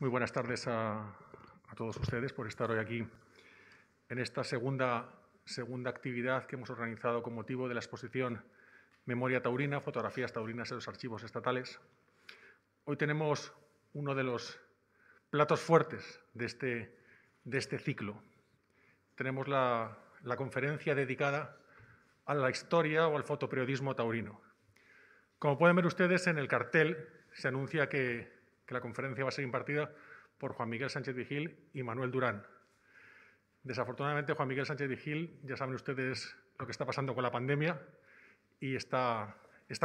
Muy buenas tardes a, todos ustedes por estar hoy aquí en esta segunda, segunda actividad que hemos organizado con motivo de la exposición Memoria Taurina, Fotografías Taurinas en los Archivos Estatales. Hoy tenemos uno de los platos fuertes de este, de este ciclo. Tenemos la, la conferencia dedicada a la historia o al fotoperiodismo taurino. Como pueden ver ustedes en el cartel, se anuncia que que la conferencia va a ser impartida por Juan Miguel Sánchez Vigil y Manuel Durán. Desafortunadamente, Juan Miguel Sánchez Vigil, ya saben ustedes lo que está pasando con la pandemia y está,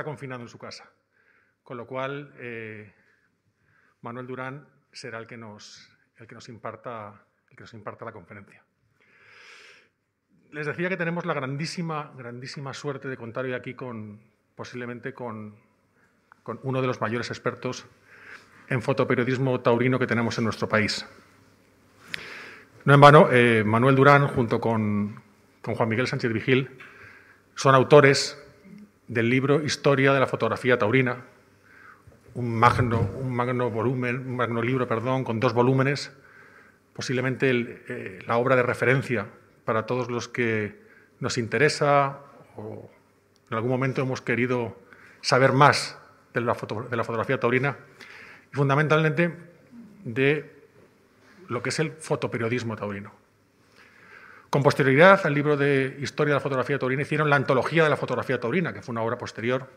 confinado en su casa. Con lo cual, eh, Manuel Durán será el que nos, imparta, la conferencia. Les decía que tenemos la grandísima, grandísima suerte de contar hoy aquí con, posiblemente con uno de los mayores expertos en fotoperiodismo taurino que tenemos en nuestro país. No en vano, eh, Manuel Durán, junto con, Juan Miguel Sánchez Vigil, son autores del libro Historia de la fotografía taurina, un magno, volumen, un magno libro, perdón, con dos volúmenes, posiblemente eh, la obra de referencia para todos los que nos interesa o en algún momento hemos querido saber más de la fotografía taurina fundamentalmente de lo que es el fotoperiodismo taurino. Con posterioridad al libro de Historia de la Fotografía Taurina hicieron la Antología de la Fotografía Taurina, que fue una obra posterior,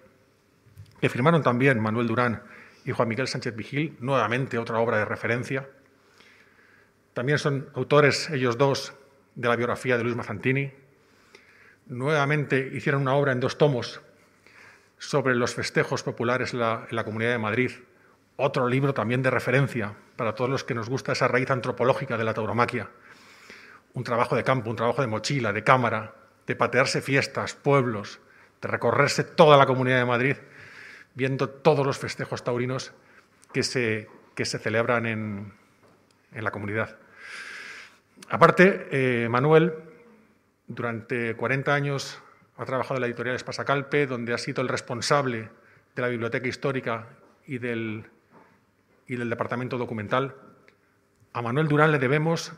que firmaron también Manuel Durán y Juan Miguel Sánchez Vigil, nuevamente otra obra de referencia. También son autores, ellos dos, de la biografía de Luis Mazantini. Nuevamente hicieron una obra en dos tomos sobre los festejos populares en la Comunidad de Madrid otro libro también de referencia para todos los que nos gusta esa raíz antropológica de la tauromaquia. Un trabajo de campo, un trabajo de mochila, de cámara, de patearse fiestas, pueblos, de recorrerse toda la comunidad de Madrid, viendo todos los festejos taurinos que se, que se celebran en, la comunidad. Aparte, eh, Manuel, durante 40 años ha trabajado en la editorial Espasacalpe, donde ha sido el responsable de la biblioteca histórica y del y del departamento documental. A Manuel Durán le debemos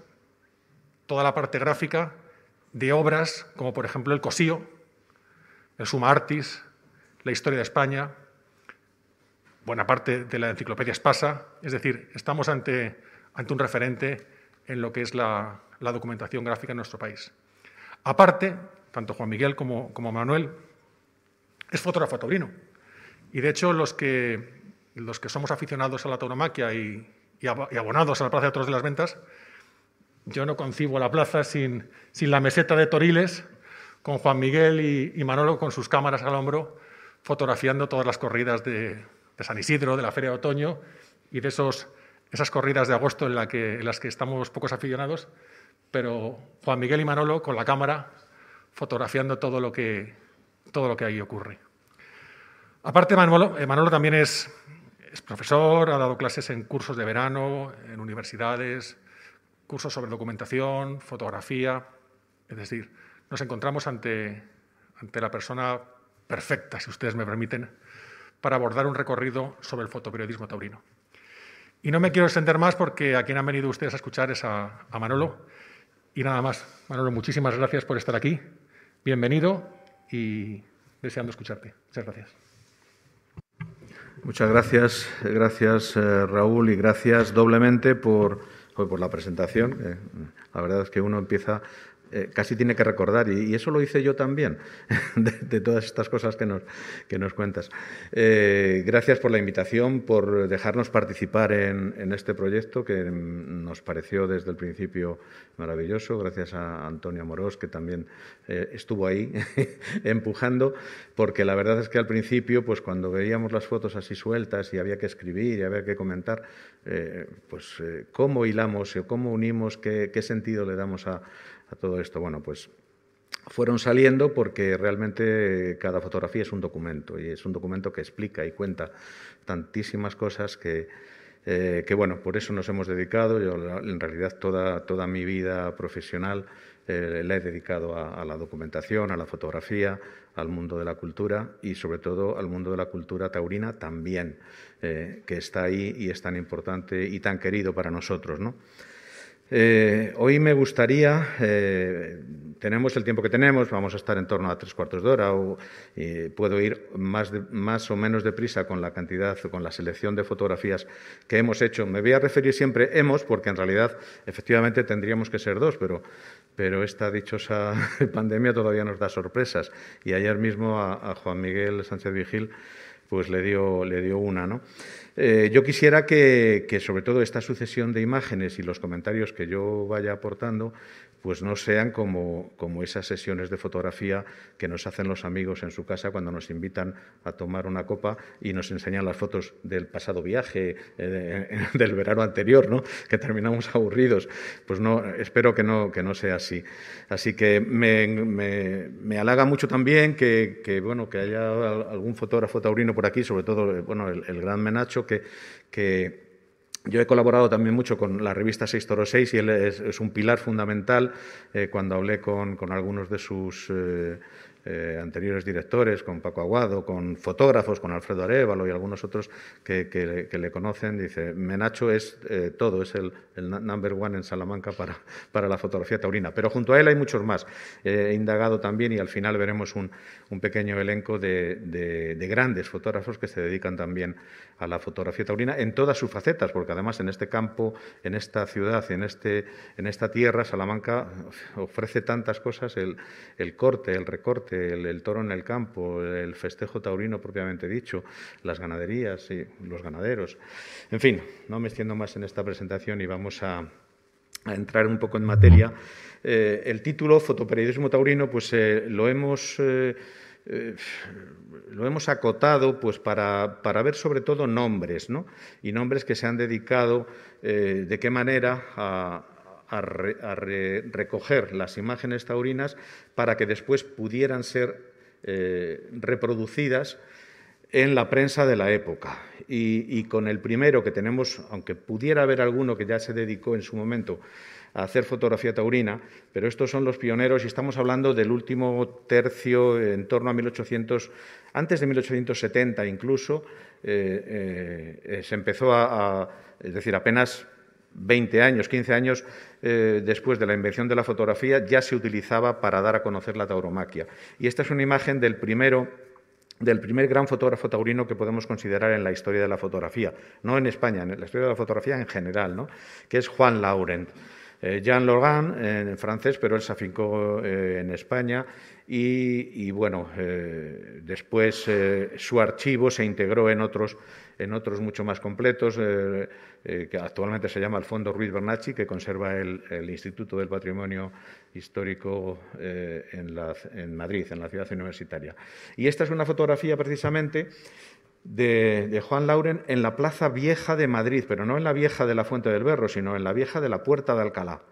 toda la parte gráfica de obras como por ejemplo El Cosío, El Suma Artis, La Historia de España, buena parte de la enciclopedia Espasa. Es decir, estamos ante, ante un referente en lo que es la, documentación gráfica en nuestro país. Aparte, tanto Juan Miguel como, Manuel es fotógrafo taurino. Y de hecho, los que los que somos aficionados a la tauromaquia y, abonados a la Plaza de Toros de las Ventas, yo no concibo la plaza sin, la meseta de Toriles, con Juan Miguel y, Manolo con sus cámaras al hombro, fotografiando todas las corridas de, San Isidro, de la Feria de Otoño y de esas corridas de agosto en, las que estamos pocos aficionados, pero Juan Miguel y Manolo con la cámara fotografiando todo lo que, todo lo que ahí ocurre. Aparte, Manolo, eh, Manolo también es, es profesor, ha dado clases en cursos de verano, en universidades, cursos sobre documentación, fotografía. Es decir, nos encontramos ante, la persona perfecta, si ustedes me permiten, para abordar un recorrido sobre el fotoperiodismo taurino. Y no me quiero extender más porque a quien han venido ustedes a escuchar es a Manolo. Y nada más, Manolo, muchísimas gracias por estar aquí. Bienvenido y deseando escucharte. Muchas gracias. Muchas gracias, gracias eh, Raúl y gracias doblemente por, por la presentación. Eh. la verdad es que uno empieza eh, casi tiene que recordar, y, eso lo hice yo también, de, todas estas cosas que nos, que nos cuentas. Eh, gracias por la invitación, por dejarnos participar en, este proyecto que mm, nos pareció desde el principio maravilloso. Gracias a Antonio Morós, que también eh, estuvo ahí empujando, porque la verdad es que al principio, pues cuando veíamos las fotos así sueltas y había que escribir y había que comentar, pues cómo hilamos o cómo unimos, qué sentido le damos a todo esto? Bueno, pues fueron saliendo porque realmente cada fotografía es un documento y es un documento que explica y cuenta tantísimas cosas que, eh, que bueno, por eso nos hemos dedicado. Yo en realidad toda, toda mi vida profesional eh, la he dedicado a, la documentación, a la fotografía, al mundo de la cultura y sobre todo al mundo de la cultura taurina también, eh, que está ahí y es tan importante y tan querido para nosotros, ¿no? Eh, hoy me gustaría, eh, tenemos el tiempo que tenemos, vamos a estar en torno a tres cuartos de hora, o, puedo ir más, o menos deprisa con la cantidad, con la selección de fotografías que hemos hecho. Me voy a referir siempre hemos, porque en realidad efectivamente tendríamos que ser dos, pero, esta dichosa pandemia todavía nos da sorpresas. Y ayer mismo a Juan Miguel Sánchez Vigil pues le dio, le dio una. ¿no? Eh, yo quisiera que, que, sobre todo, esta sucesión de imágenes y los comentarios que yo vaya aportando pues no sean como, como, esas sesiones de fotografía que nos hacen los amigos en su casa cuando nos invitan a tomar una copa y nos enseñan las fotos del pasado viaje, eh, del verano anterior, ¿no? que terminamos aburridos. Pues no, espero que no, que no sea así. Así que me, halaga mucho también que, bueno, que haya algún fotógrafo taurino por aquí, sobre todo eh, bueno, el, gran Menacho, que, que yo he colaborado también mucho con la revista 6 y él es, un pilar fundamental eh, cuando hablé con, algunos de sus eh, eh, anteriores directores, con Paco Aguado, con fotógrafos, con Alfredo Arevalo y algunos otros que, le conocen, dice, Menacho es eh, todo, es el, number one en Salamanca para, para la fotografía taurina. Pero junto a él hay muchos más. Eh, he indagado también y al final veremos un, pequeño elenco de, grandes fotógrafos que se dedican también a la fotografía taurina en todas sus facetas, porque además en este campo, en esta ciudad, en, este, en esta tierra, Salamanca ofrece tantas cosas, el corte, el recorte, el, toro en el campo, el festejo taurino propiamente dicho, las ganaderías y los ganaderos. En fin, no me extiendo más en esta presentación y vamos a, entrar un poco en materia. Eh, el título, Fotoperiodismo Taurino, pues eh, lo hemos... Eh, lo hemos acotado pues para, para, ver sobre todo nombres ¿no? y nombres que se han dedicado de qué manera a, a, recoger las imágenes taurinas para que después pudieran ser eh, reproducidas en la prensa de la época. Y, con el primero que tenemos, aunque pudiera haber alguno que ya se dedicó en su momento a hacer fotografía taurina, pero estos son los pioneros y estamos hablando del último tercio, en torno a 1800, antes de 1870 incluso, eh, eh, se empezó a, a, es decir, apenas 20 años, 15 años eh, después de la invención de la fotografía, ya se utilizaba para dar a conocer la tauromaquia. Y esta es una imagen del primero del primer gran fotógrafo taurino que podemos considerar en la historia de la fotografía, no en España, en la historia de la fotografía en general, que es Juan Laurent. Eh, Jean laurent en francés, pero él se afincó eh, en España y, y bueno, después su archivo se integró en otros en otros mucho más completos, eh, eh, que actualmente se llama el Fondo Ruiz Bernacci, que conserva el, Instituto del Patrimonio Histórico eh, en, Madrid, en la ciudad universitaria. Y esta es una fotografía precisamente de, de, Juan Lauren en la Plaza Vieja de Madrid, pero no en la Vieja de la Fuente del Berro, sino en la Vieja de la Puerta de Alcalá.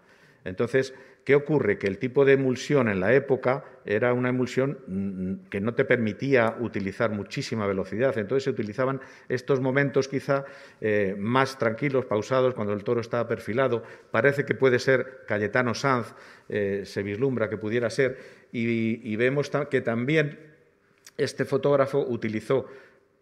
Entonces, ¿qué ocurre? Que el tipo de emulsión en la época era una emulsión mm, mm, que no te permitía utilizar muchísima velocidad. Entonces se utilizaban estos momentos quizá eh, más tranquilos, pausados, cuando el toro estaba perfilado. Parece que puede ser Cayetano Sanz, eh, se vislumbra que pudiera ser. Y, vemos que también este fotógrafo utilizó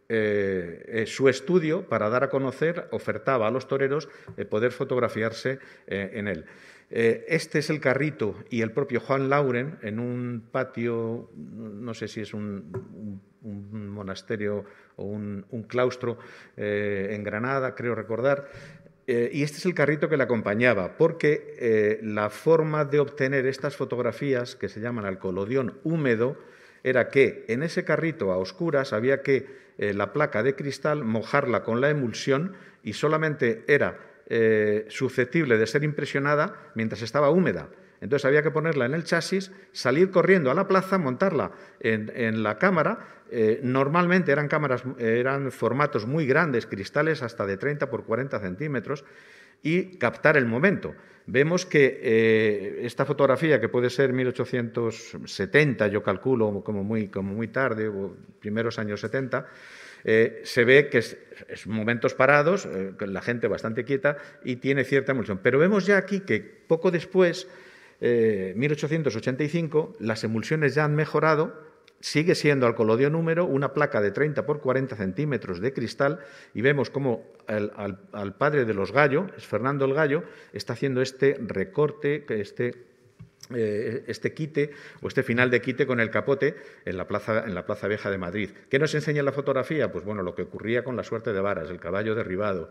eh, su estudio para dar a conocer, ofertaba a los toreros poder fotografiarse en él. Eh, este es el carrito y el propio Juan Lauren en un patio, no sé si es un, monasterio o un, claustro eh, en Granada, creo recordar. Eh, y este es el carrito que le acompañaba, porque la forma de obtener estas fotografías, que se llaman alcolodión húmedo, era que en ese carrito a oscuras había que la placa de cristal mojarla con la emulsión y solamente era eh, susceptible de ser impresionada mientras estaba húmeda. Entonces había que ponerla en el chasis, salir corriendo a la plaza, montarla en, la cámara. Eh, normalmente eran cámaras, eran formatos muy grandes, cristales hasta de 30 por 40 centímetros, y captar el momento. Vemos que eh, esta fotografía, que puede ser 1870, yo calculo como muy, como muy tarde, primeros años 70, eh, se ve que es, momentos parados, eh, la gente bastante quieta y tiene cierta emulsión. Pero vemos ya aquí que poco después, 1885, eh, las emulsiones ya han mejorado sigue siendo al colodio número una placa de 30 por 40 centímetros de cristal y vemos cómo al, padre de los gallo, es Fernando el Gallo, está haciendo este recorte, este eh, este quite o este final de quite con el capote en la, plaza, en Vieja de Madrid. ¿Qué nos enseña la fotografía? Pues bueno, lo que ocurría con la suerte de varas, el caballo derribado,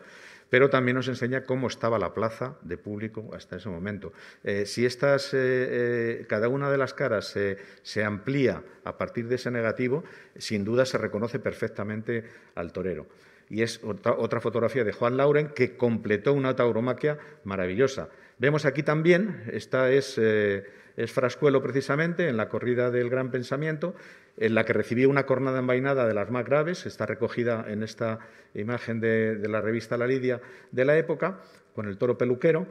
pero también nos enseña cómo estaba la plaza de público hasta ese momento. Eh, si estas, eh, cada una de las caras se amplía a partir de ese negativo, sin duda se reconoce perfectamente al torero y es otra fotografía de Juan Lauren que completó una tauromaquia maravillosa. Vemos aquí también, esta eh, es, Frascuelo precisamente, en la corrida del Gran Pensamiento, en la que recibió una cornada envainada de las más graves, está recogida en esta imagen de, la revista La Lidia de la época, con el toro peluquero.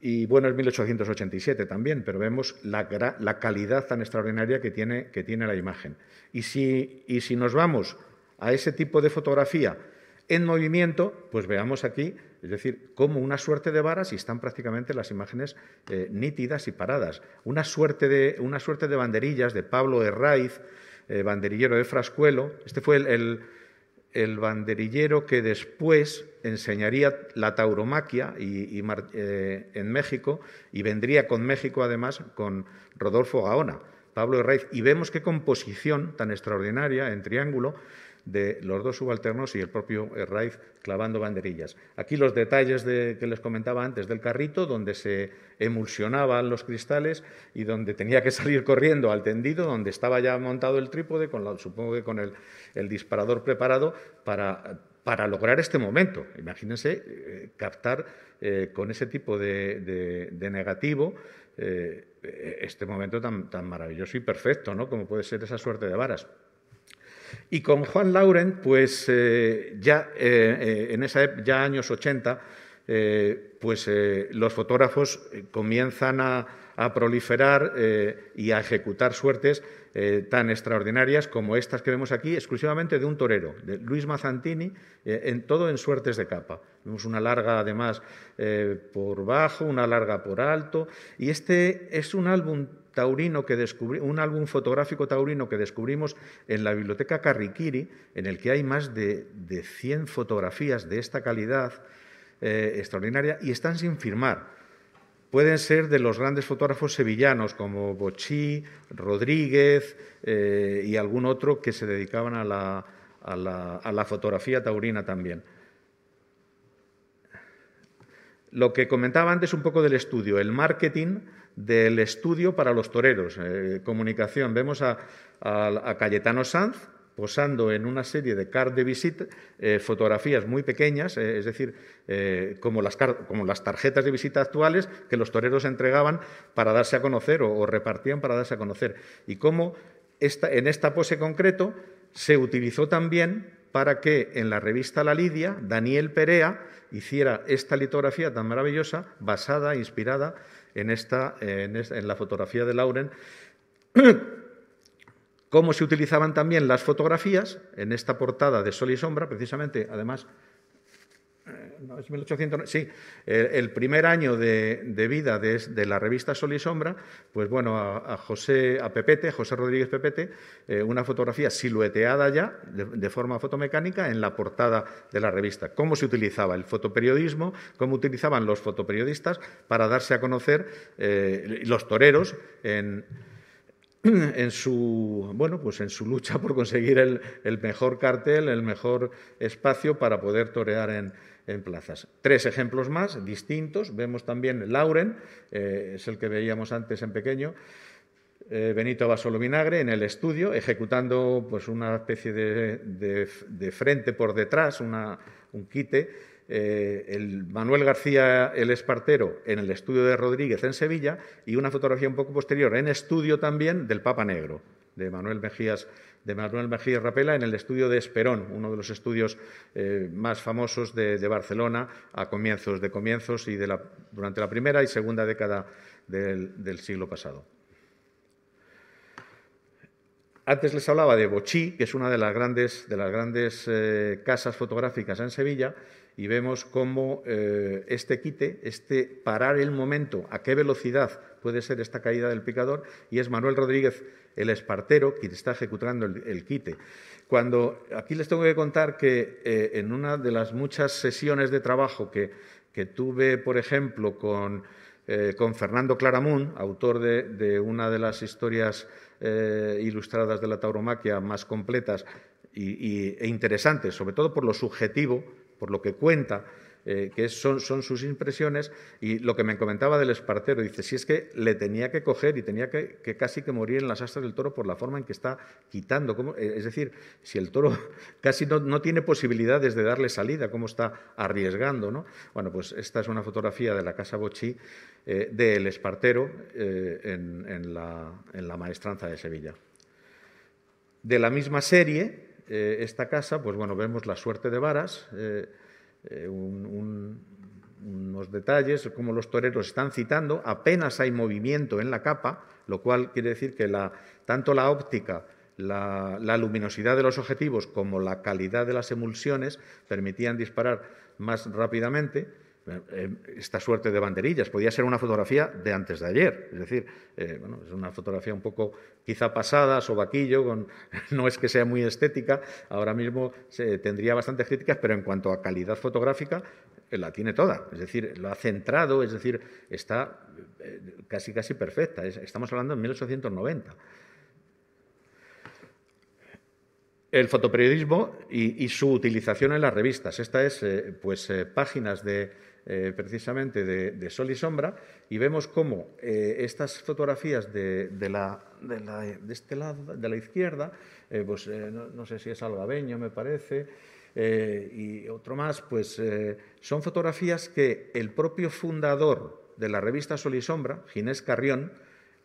Y bueno, es 1887 también, pero vemos la, la calidad tan extraordinaria que tiene, que tiene la imagen. y si nos vamos a ese tipo de fotografía en movimiento, pues veamos aquí, es decir, como una suerte de varas y están prácticamente las imágenes eh, nítidas y paradas. Una suerte, de, una suerte de banderillas de Pablo de eh, banderillero de Frascuelo. Este fue el, el, banderillero que después enseñaría la tauromaquia eh, en México y vendría con México además con Rodolfo Gaona. Pablo Raiz. y vemos qué composición tan extraordinaria en triángulo de los dos subalternos y el propio eh, Raif clavando banderillas. Aquí los detalles que les comentaba antes del carrito, donde se emulsionaban los cristales y donde tenía que salir corriendo al tendido, donde estaba ya montado el trípode, con supongo que con el, disparador preparado para para lograr este momento. Imagínense eh, captar eh, con ese tipo de, negativo este momento tan, tan, maravilloso y perfecto, ¿no? Como puede ser esa suerte de varas. Y con Juan Laurent, pues eh, ya eh, eh, en esa ya años 80, pues los fotógrafos comienzan a, proliferar y a ejecutar suertes tan extraordinarias como estas que vemos aquí, exclusivamente de un torero, de Luis Mazzantini, en todo en suertes de capa. Vemos una larga, además, por bajo, una larga por alto, y este es un álbum taurino que descubrí, un álbum fotográfico taurino que descubrimos en la biblioteca Carriquiri, en el que hay más de, 100 fotografías de esta calidad eh, extraordinaria y están sin firmar. Pueden ser de los grandes fotógrafos sevillanos como Bochí, Rodríguez eh, y algún otro que se dedicaban a la, a la fotografía taurina también lo que comentaba antes un poco del estudio, el marketing del estudio para los toreros, eh, comunicación. Vemos a, Cayetano Sanz posando en una serie de cartes de visita, eh, fotografías muy pequeñas, eh, es decir, como las, tarjetas de visita actuales que los toreros entregaban para darse a conocer o, repartían para darse a conocer. Y cómo esta, en esta pose concreto se utilizó también para que en la revista La Lidia, Daniel Perea hiciera esta litografía tan maravillosa, basada, inspirada en, esta, en, la fotografía de Lauren. cómo se utilizaban también las fotografías en esta portada de Sol y Sombra, precisamente, además, 1800, sí, el, primer año de, vida de, la revista Sol y Sombra, pues bueno, a, José, a Pepete, José Rodríguez Pepete, eh, una fotografía silueteada ya, de, forma fotomecánica, en la portada de la revista. Cómo se utilizaba el fotoperiodismo, cómo utilizaban los fotoperiodistas para darse a conocer eh, los toreros en en su bueno pues en su lucha por conseguir el mejor cartel, el mejor espacio para poder torear en, en plazas. Tres ejemplos más distintos. Vemos también Lauren, eh, es el que veíamos antes en pequeño. Eh, Benito Basolo Vinagre en el estudio, ejecutando pues, una especie de, frente por detrás, un quite. Eh, Manuel García el Espartero en el estudio de Rodríguez en Sevilla y una fotografía un poco posterior en estudio también del Papa Negro de Manuel Mejías, de Manuel Rapela en el estudio de Esperón, uno de los estudios eh, más famosos de, Barcelona a comienzos de comienzos y durante la primera y segunda década del, siglo pasado. Antes les hablaba de Bochí, que es una de las grandes, de las grandes eh, casas fotográficas en Sevilla, y vemos cómo eh, este quite, este parar el momento, a qué velocidad puede ser esta caída del picador, y es Manuel Rodríguez, el espartero, quien está ejecutando el, quite. Cuando aquí les tengo que contar que eh, en una de las muchas sesiones de trabajo que, tuve, por ejemplo, eh, con, Fernando Claramunt, autor de, una de las historias eh, ilustradas de la tauromaquia más completas e interesantes, sobre todo por lo subjetivo, por lo que cuenta, eh, que son, sus impresiones, y lo que me comentaba del espartero, dice, si es que le tenía que coger y tenía que, casi que morir en las astas del toro por la forma en que está quitando, eh, es decir, si el toro casi no, tiene posibilidades de darle salida, cómo está arriesgando, ¿no? Bueno, pues esta es una fotografía de la Casa Bochi eh, del espartero en, la, maestranza de Sevilla. De la misma serie, esta casa, pues bueno, vemos la suerte de varas. Eh, unos detalles, como los toreros están citando, apenas hay movimiento en la capa, lo cual quiere decir que tanto la óptica, la luminosidad de los objetivos como la calidad de las emulsiones permitían disparar más rápidamente eh, eh, esta suerte de banderillas. Podía ser una fotografía de antes de ayer, es decir, eh, es una fotografía un poco quizá pasada, sobaquillo, no es que sea muy estética, ahora mismo se, tendría bastantes críticas, pero en cuanto a calidad fotográfica, la tiene toda, es decir, lo ha centrado, es decir, está casi casi perfecta, estamos hablando de 1890. El fotoperiodismo y, y, su utilización en las revistas. Esta es, pues, páginas de, eh, precisamente de, sol y sombra, y vemos cómo eh, estas fotografías de, la, este lado, de la izquierda, eh, pues no, sé si es algabeño, me parece, y otro más, pues son fotografías que el propio fundador de la revista Sol y Sombra, Ginés Carrión,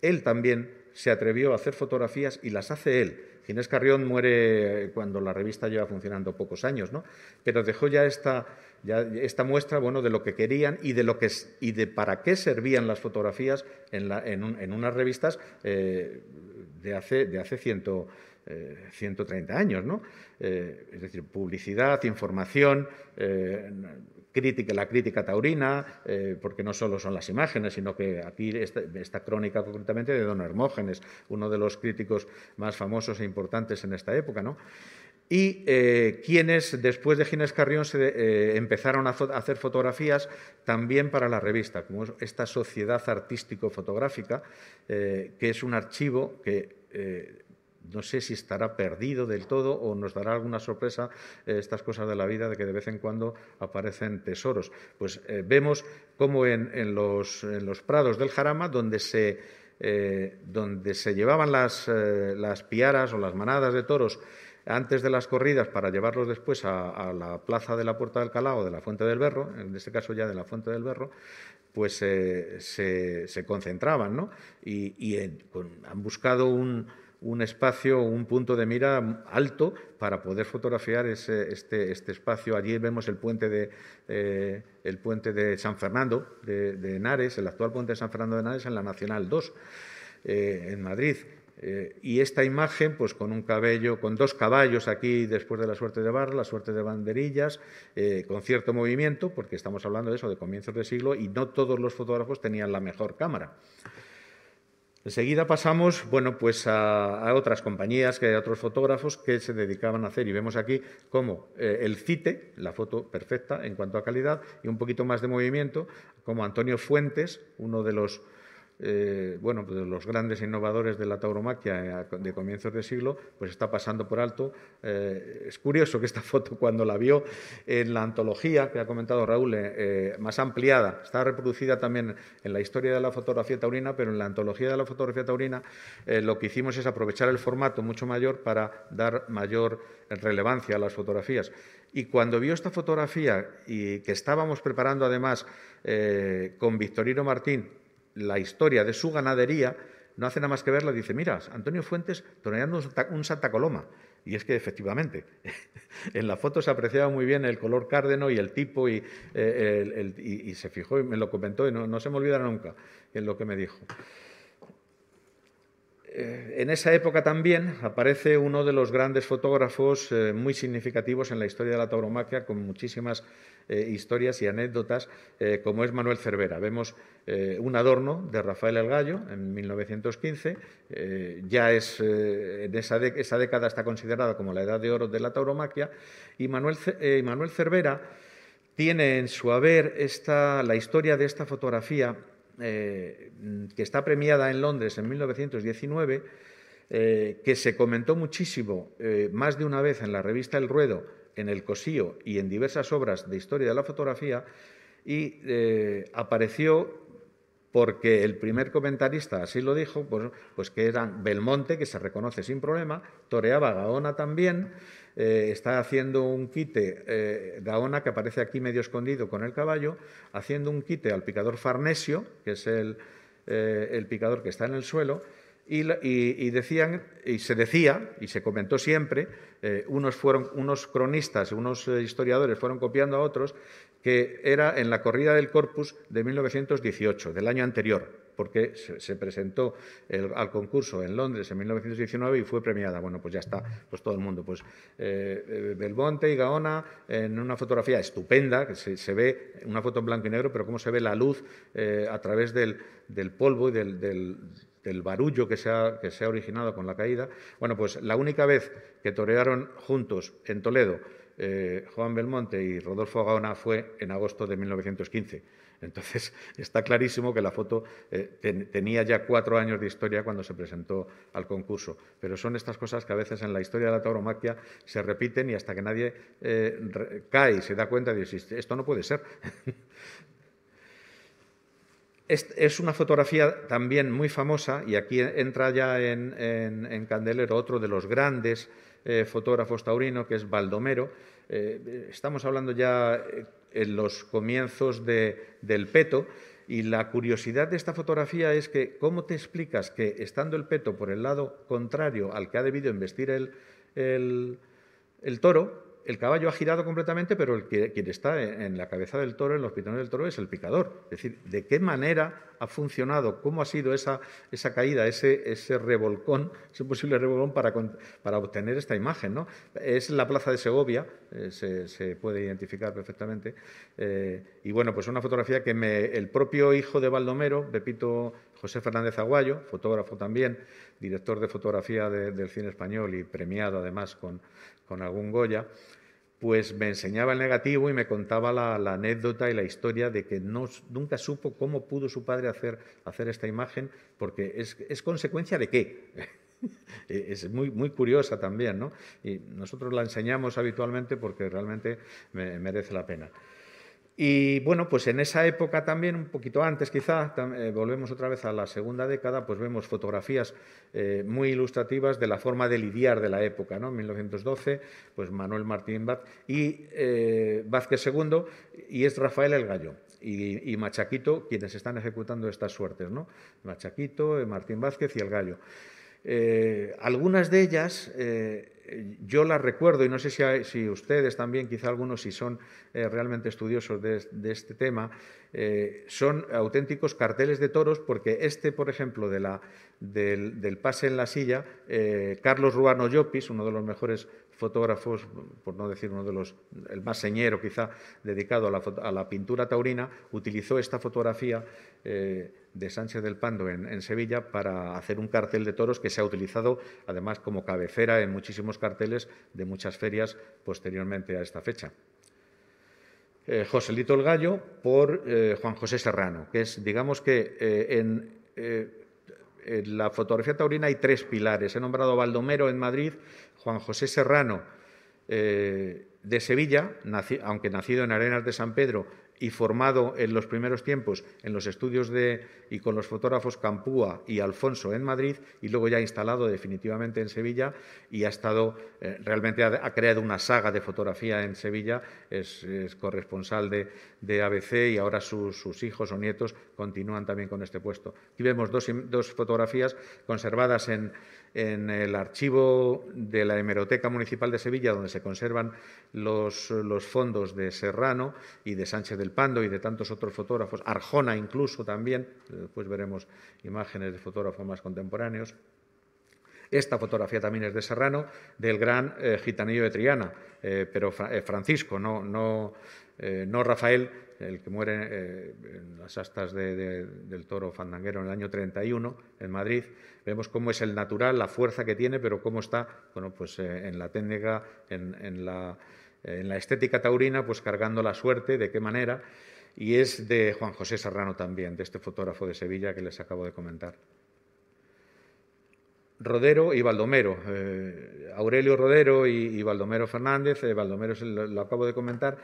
él también se atrevió a hacer fotografías y las hace él Ginés Carrión muere cuando la revista lleva funcionando pocos años, ¿no? Pero dejó ya esta, muestra, bueno, de lo que querían y de, lo que, y de para qué servían las fotografías en, unas revistas eh, de hace, de hace 130 eh, años, ¿no? Eh, es decir, publicidad, información, crítica, la crítica taurina, eh, porque no solo son las imágenes, sino que aquí esta, esta, crónica concretamente de Don Hermógenes, uno de los críticos más famosos e importantes en esta época, ¿no? Y eh, quienes después de Ginés Carrión eh, empezaron a, hacer fotografías también para la revista, como esta Sociedad Artístico-Fotográfica, que es un archivo que no sé si estará perdido del todo o nos dará alguna sorpresa eh, estas cosas de la vida de que de vez en cuando aparecen tesoros. Pues eh, vemos cómo en, los, prados del Jarama, donde se, eh, llevaban las, piaras o las manadas de toros, antes de las corridas para llevarlos después a, la plaza de la Puerta del Calao o de la Fuente del Berro, en este caso ya de la Fuente del Berro, pues se, concentraban, ¿no? Y, han buscado un, un espacio, un punto de mira alto para poder fotografiar este, este, espacio. Allí vemos el puente de, eh, el puente de San Fernando de, Henares, el actual puente de San Fernando de Henares en la Nacional 2, eh, en Madrid. Eh, y esta imagen, pues con un cabello, con dos caballos aquí después de la suerte de Bar, la suerte de banderillas, con cierto movimiento, porque estamos hablando de eso, de comienzos de siglo, y no todos los fotógrafos tenían la mejor cámara. Enseguida pasamos, bueno, pues a, otras compañías, que hay otros fotógrafos que se dedicaban a hacer y vemos aquí cómo eh, el CITE, la foto perfecta en cuanto a calidad y un poquito más de movimiento, como Antonio Fuentes, uno de los eh, bueno, pues los grandes innovadores de la tauromaquia eh, de comienzos de siglo, pues está pasando por alto. Eh, es curioso que esta foto, cuando la vio en la antología que ha comentado Raúl, más ampliada, está reproducida también en la historia de la fotografía taurina, pero en la antología de la fotografía taurina lo que hicimos es aprovechar el formato mucho mayor para dar mayor relevancia a las fotografías. Y cuando vio esta fotografía y que estábamos preparando además con Victorino Martín, la historia de su ganadería, no hace nada más que verla, dice, mira, Antonio Fuentes torneando un Santa Coloma. Y es que efectivamente, en la foto se apreciaba muy bien el color cárdeno y el tipo, eh, y, se fijó y me lo comentó y no, no se me olvidará nunca en lo que me dijo. Eh, en esa época también aparece uno de los grandes fotógrafos eh, muy significativos en la historia de la tauromaquia, con muchísimas eh, historias y anécdotas, como es Manuel Cervera. Vemos un adorno de Rafael el Gallo en 1915. ya es, en esa, década está considerada como la edad de oro de la tauromaquia. Y Manuel, Manuel Cervera tiene en su haber la historia de esta fotografía eh, que está premiada en Londres en 1919, eh, que se comentó muchísimo, eh, más de una vez en la revista El Ruedo, en El Cosío y en diversas obras de historia de la fotografía, y apareció porque el primer comentarista así lo dijo, pues, pues que era Belmonte, que se reconoce sin problema, toreaba Gaona también, eh, está haciendo un quite, daona eh, que aparece aquí medio escondido con el caballo, haciendo un quite al picador Farnesio, que es el, eh, picador que está en el suelo, y, decían, y se decía, y se comentó siempre, unos, fueron, unos cronistas, unos historiadores fueron copiando a otros, que era en la corrida del Corpus de 1918, del año anterior, porque se presentó al concurso en Londres en 1919 y fue premiada. Bueno, pues ya está, pues todo el mundo. Pues eh, eh, Belmonte y Gaona en una fotografía estupenda, que se, ve una foto en blanco y negro, pero cómo se ve la luz eh, a través del, polvo y del, barullo que se, ha, originado con la caída. Bueno, pues la única vez que torearon juntos en Toledo Juan Belmonte y Rodolfo Gaona fue en agosto de 1915. Entonces, está clarísimo que la foto eh, tenía ya cuatro años de historia cuando se presentó al concurso. Pero son estas cosas que a veces en la historia de la tauromaquia se repiten y hasta que nadie eh, cae y se da cuenta de este, esto no puede ser. Es una fotografía también muy famosa y aquí entra ya en, Candelero otro de los grandes eh, fotógrafos taurinos, que es Baldomero, eh, estamos hablando ya eh, en los comienzos del peto, y la curiosidad de esta fotografía es que cómo te explicas que estando el peto por el lado contrario al que ha debido investir el toro, el caballo ha girado completamente, pero el que, quien está en la cabeza del toro, en los pitones del toro, es el picador. Es decir, de qué manera ha funcionado, cómo ha sido esa, esa caída, ese, ese revolcón, ese posible revolcón para, para obtener esta imagen. ¿no? Es la plaza de Segovia, eh, se, puede identificar perfectamente. Eh, y bueno, pues una fotografía que me, el propio hijo de Baldomero, Pepito José Fernández Aguayo, fotógrafo también, director de fotografía del cine español y premiado además con, con algún Goya, pues me enseñaba el negativo y me contaba la, anécdota y la historia de que nunca supo cómo pudo su padre hacer, hacer esta imagen, porque es, consecuencia de qué. E, es muy, muy curiosa también, ¿no? Y nosotros la enseñamos habitualmente porque realmente merece la pena. Y bueno, pues en esa época también, un poquito antes quizá, eh, volvemos otra vez a la segunda década, pues vemos fotografías eh, muy ilustrativas de la forma de lidiar de la época, ¿no? 1912, pues Manuel Martín eh, Vázquez y Vázquez II y es Rafael el Gallo. Y, y, Machaquito, quienes están ejecutando estas suertes, ¿no? Machaquito, Martín Vázquez y el Gallo. algunas de ellas yo la recuerdo, y no sé si, ustedes también, quizá algunos, si son eh, realmente estudiosos de, este tema, eh, son auténticos carteles de toros, porque este, por ejemplo, de la, del, pase en la silla, eh, Carlos Ruano Llopis, uno de los mejores fotógrafos, por no decir uno de los, el más señero quizá, dedicado a la, pintura taurina, utilizó esta fotografía de Sánchez del Pando en Sevilla para hacer un cartel de toros que se ha utilizado, además, como cabecera en muchísimos carteles de muchas ferias posteriormente a esta fecha. Eh, Joselito el Gallo por eh, Juan José Serrano, que es, digamos que eh, en, la fotografía taurina hay tres pilares. He nombrado Baldomero en Madrid, Juan José Serrano de Sevilla, aunque nacido en Arenas de San Pedro, y formado en los primeros tiempos en los estudios de y con los fotógrafos Campúa y Alfonso en Madrid y luego ya instalado definitivamente en Sevilla y ha estado eh, realmente ha, creado una saga de fotografía en Sevilla, es, corresponsal de, de, ABC y ahora sus hijos o nietos continúan también con este puesto. Aquí vemos dos, dos fotografías conservadas en en el archivo de la Hemeroteca Municipal de Sevilla, donde se conservan los, fondos de Serrano y de Sánchez del Pando y de tantos otros fotógrafos, Arjona incluso también, después veremos imágenes de fotógrafos más contemporáneos. Esta fotografía también es de Serrano, del gran eh, gitanillo de Triana, eh, pero eh, Francisco, no, no, no Rafael, el que muere eh, en las astas del toro fandanguero en el año 31 en Madrid, vemos cómo es el natural, la fuerza que tiene, pero cómo está pues, eh, en la técnica, en, la, en, la, estética taurina, pues cargando la suerte, de qué manera. Y es de Juan José Serrano también, de este fotógrafo de Sevilla que les acabo de comentar. Rodero y Baldomero. Eh, Aurelio Rodero y, Baldomero Fernández, eh, Baldomero lo, acabo de comentar,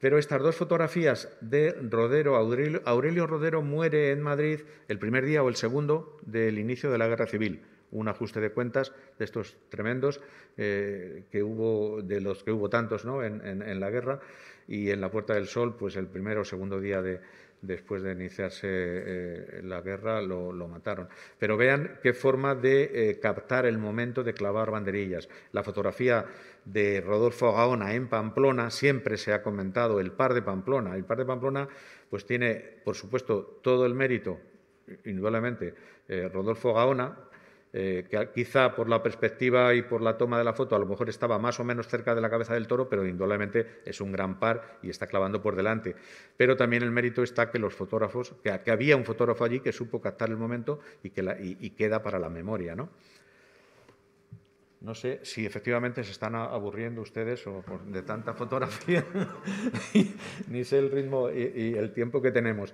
pero estas dos fotografías de Rodero, Aurelio, Rodero muere en Madrid el primer día o el segundo del inicio de la Guerra Civil. Un ajuste de cuentas de estos tremendos eh, que hubo, de los que hubo tantos ¿no? en, en la guerra, y en la Puerta del Sol, pues el primero o segundo día de, después de iniciarse eh, la guerra, lo, mataron. Pero vean qué forma de eh, captar el momento de clavar banderillas. La fotografía de Rodolfo Gaona en Pamplona, siempre se ha comentado el par de Pamplona. El par de Pamplona, pues tiene, por supuesto, todo el mérito, indudablemente, eh, Rodolfo Gaona, eh, que quizá por la perspectiva y por la toma de la foto a lo mejor estaba más o menos cerca de la cabeza del toro, pero indudablemente es un gran par y está clavando por delante. Pero también el mérito está que los fotógrafos, que, había un fotógrafo allí que supo captar el momento y, que la, queda para la memoria, ¿no? No sé si efectivamente se están aburriendo ustedes o por, de tanta fotografía, ni sé el ritmo y el tiempo que tenemos.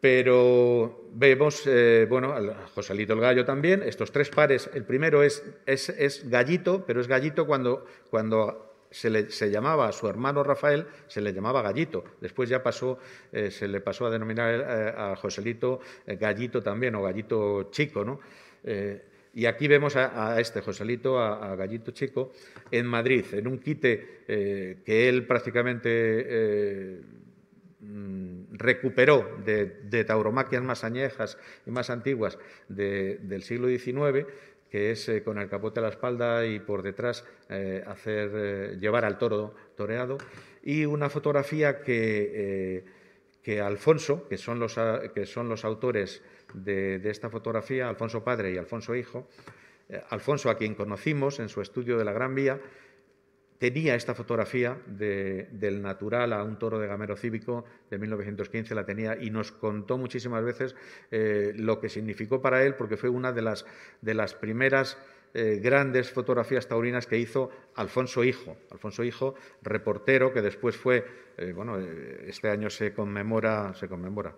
Pero vemos, eh, bueno, a Joselito el Gallo también, estos tres pares. El primero es, es, Gallito, pero es Gallito cuando, cuando se, le, llamaba a su hermano Rafael, se le llamaba Gallito. Después ya pasó, eh, se le pasó a denominar eh, a Joselito Gallito también, o Gallito Chico, ¿no? y aquí vemos a, este Joselito, a, Gallito Chico, en Madrid, en un quite que él prácticamente Mm, recuperó de, tauromaquias más añejas y más antiguas del siglo XIX, que es eh, con el capote a la espalda y por detrás eh, hacer eh, llevar al toro toreado, y una fotografía que, que Alfonso, que son los, que son los autores de, esta fotografía, Alfonso padre y Alfonso hijo, Alfonso a quien conocimos en su estudio de la Gran Vía, tenía esta fotografía del natural a un toro de gamero cívico de 1915, la tenía y nos contó muchísimas veces eh, lo que significó para él, porque fue una de las, de las primeras eh, grandes fotografías taurinas que hizo Alfonso Hijo. Alfonso Hijo, reportero, que después fue, eh, bueno, este año se conmemora, se conmemora.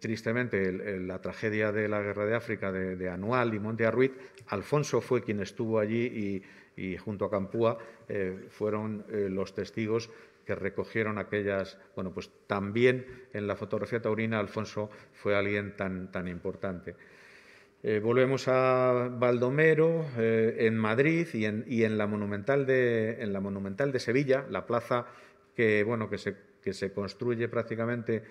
tristemente la tragedia de la guerra de África de, Anual y Monte Arruit, Alfonso fue quien estuvo allí y, y junto a Campúa eh, fueron eh, los testigos que recogieron aquellas. Bueno, pues también en la fotografía taurina Alfonso fue alguien tan, tan importante. Eh, volvemos a Baldomero, en Madrid y en, la monumental de, en la Monumental de Sevilla, la plaza que, bueno, que, se, se construye prácticamente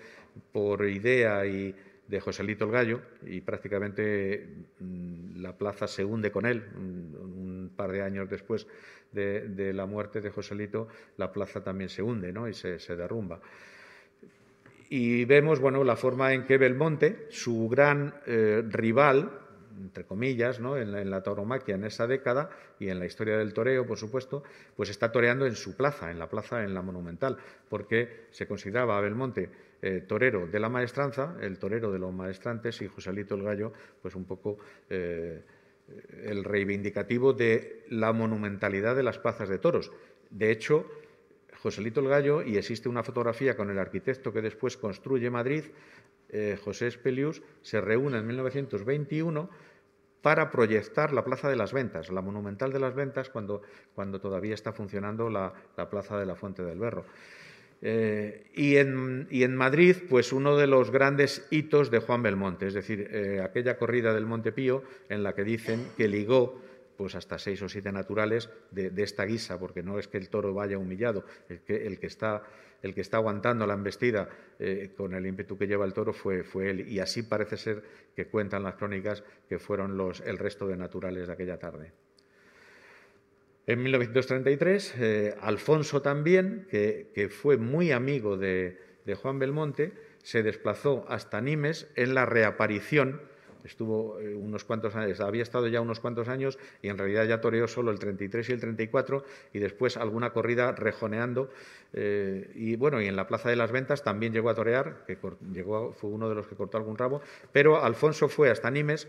por idea y de Joselito el Gallo y prácticamente mm, la plaza se hunde con él. Mm, par de años después de, la muerte de Joselito, la plaza también se hunde ¿no? y se, derrumba y vemos bueno, la forma en que Belmonte, su gran eh, rival, entre comillas, ¿no? en, la, tauromaquia en esa década y en la historia del toreo, por supuesto, pues está toreando en su plaza, en la plaza, en la monumental, porque se consideraba a Belmonte eh, torero de la maestranza, el torero de los maestrantes y Joselito el Gallo, pues un poco... Eh, el reivindicativo de la monumentalidad de las plazas de toros. De hecho, Joselito el Gallo, y existe una fotografía con el arquitecto que después construye Madrid, eh, José Espelius, se reúne en 1921 para proyectar la Plaza de las Ventas, la Monumental de las Ventas, cuando, todavía está funcionando la Plaza de la Fuente del Berro. Eh, y, en, Madrid, pues uno de los grandes hitos de Juan Belmonte, es decir, eh, aquella corrida del Monte Pío en la que dicen que ligó pues hasta seis o siete naturales de, esta guisa, porque no es que el toro vaya humillado, el que, está, aguantando la embestida eh, con el ímpetu que lleva el toro fue, fue, él, y así parece ser que cuentan las crónicas que fueron los, el resto de naturales de aquella tarde. En 1933, eh, Alfonso también, que, fue muy amigo de, Juan Belmonte, se desplazó hasta Nimes en la reaparición. Estuvo eh, unos cuantos años, había estado ya unos cuantos años y en realidad ya toreó solo el 33 y el 34 y después alguna corrida rejoneando. Eh, y bueno, y en la Plaza de las Ventas también llegó a torear, que llegó, fue uno de los que cortó algún rabo, pero Alfonso fue hasta Nimes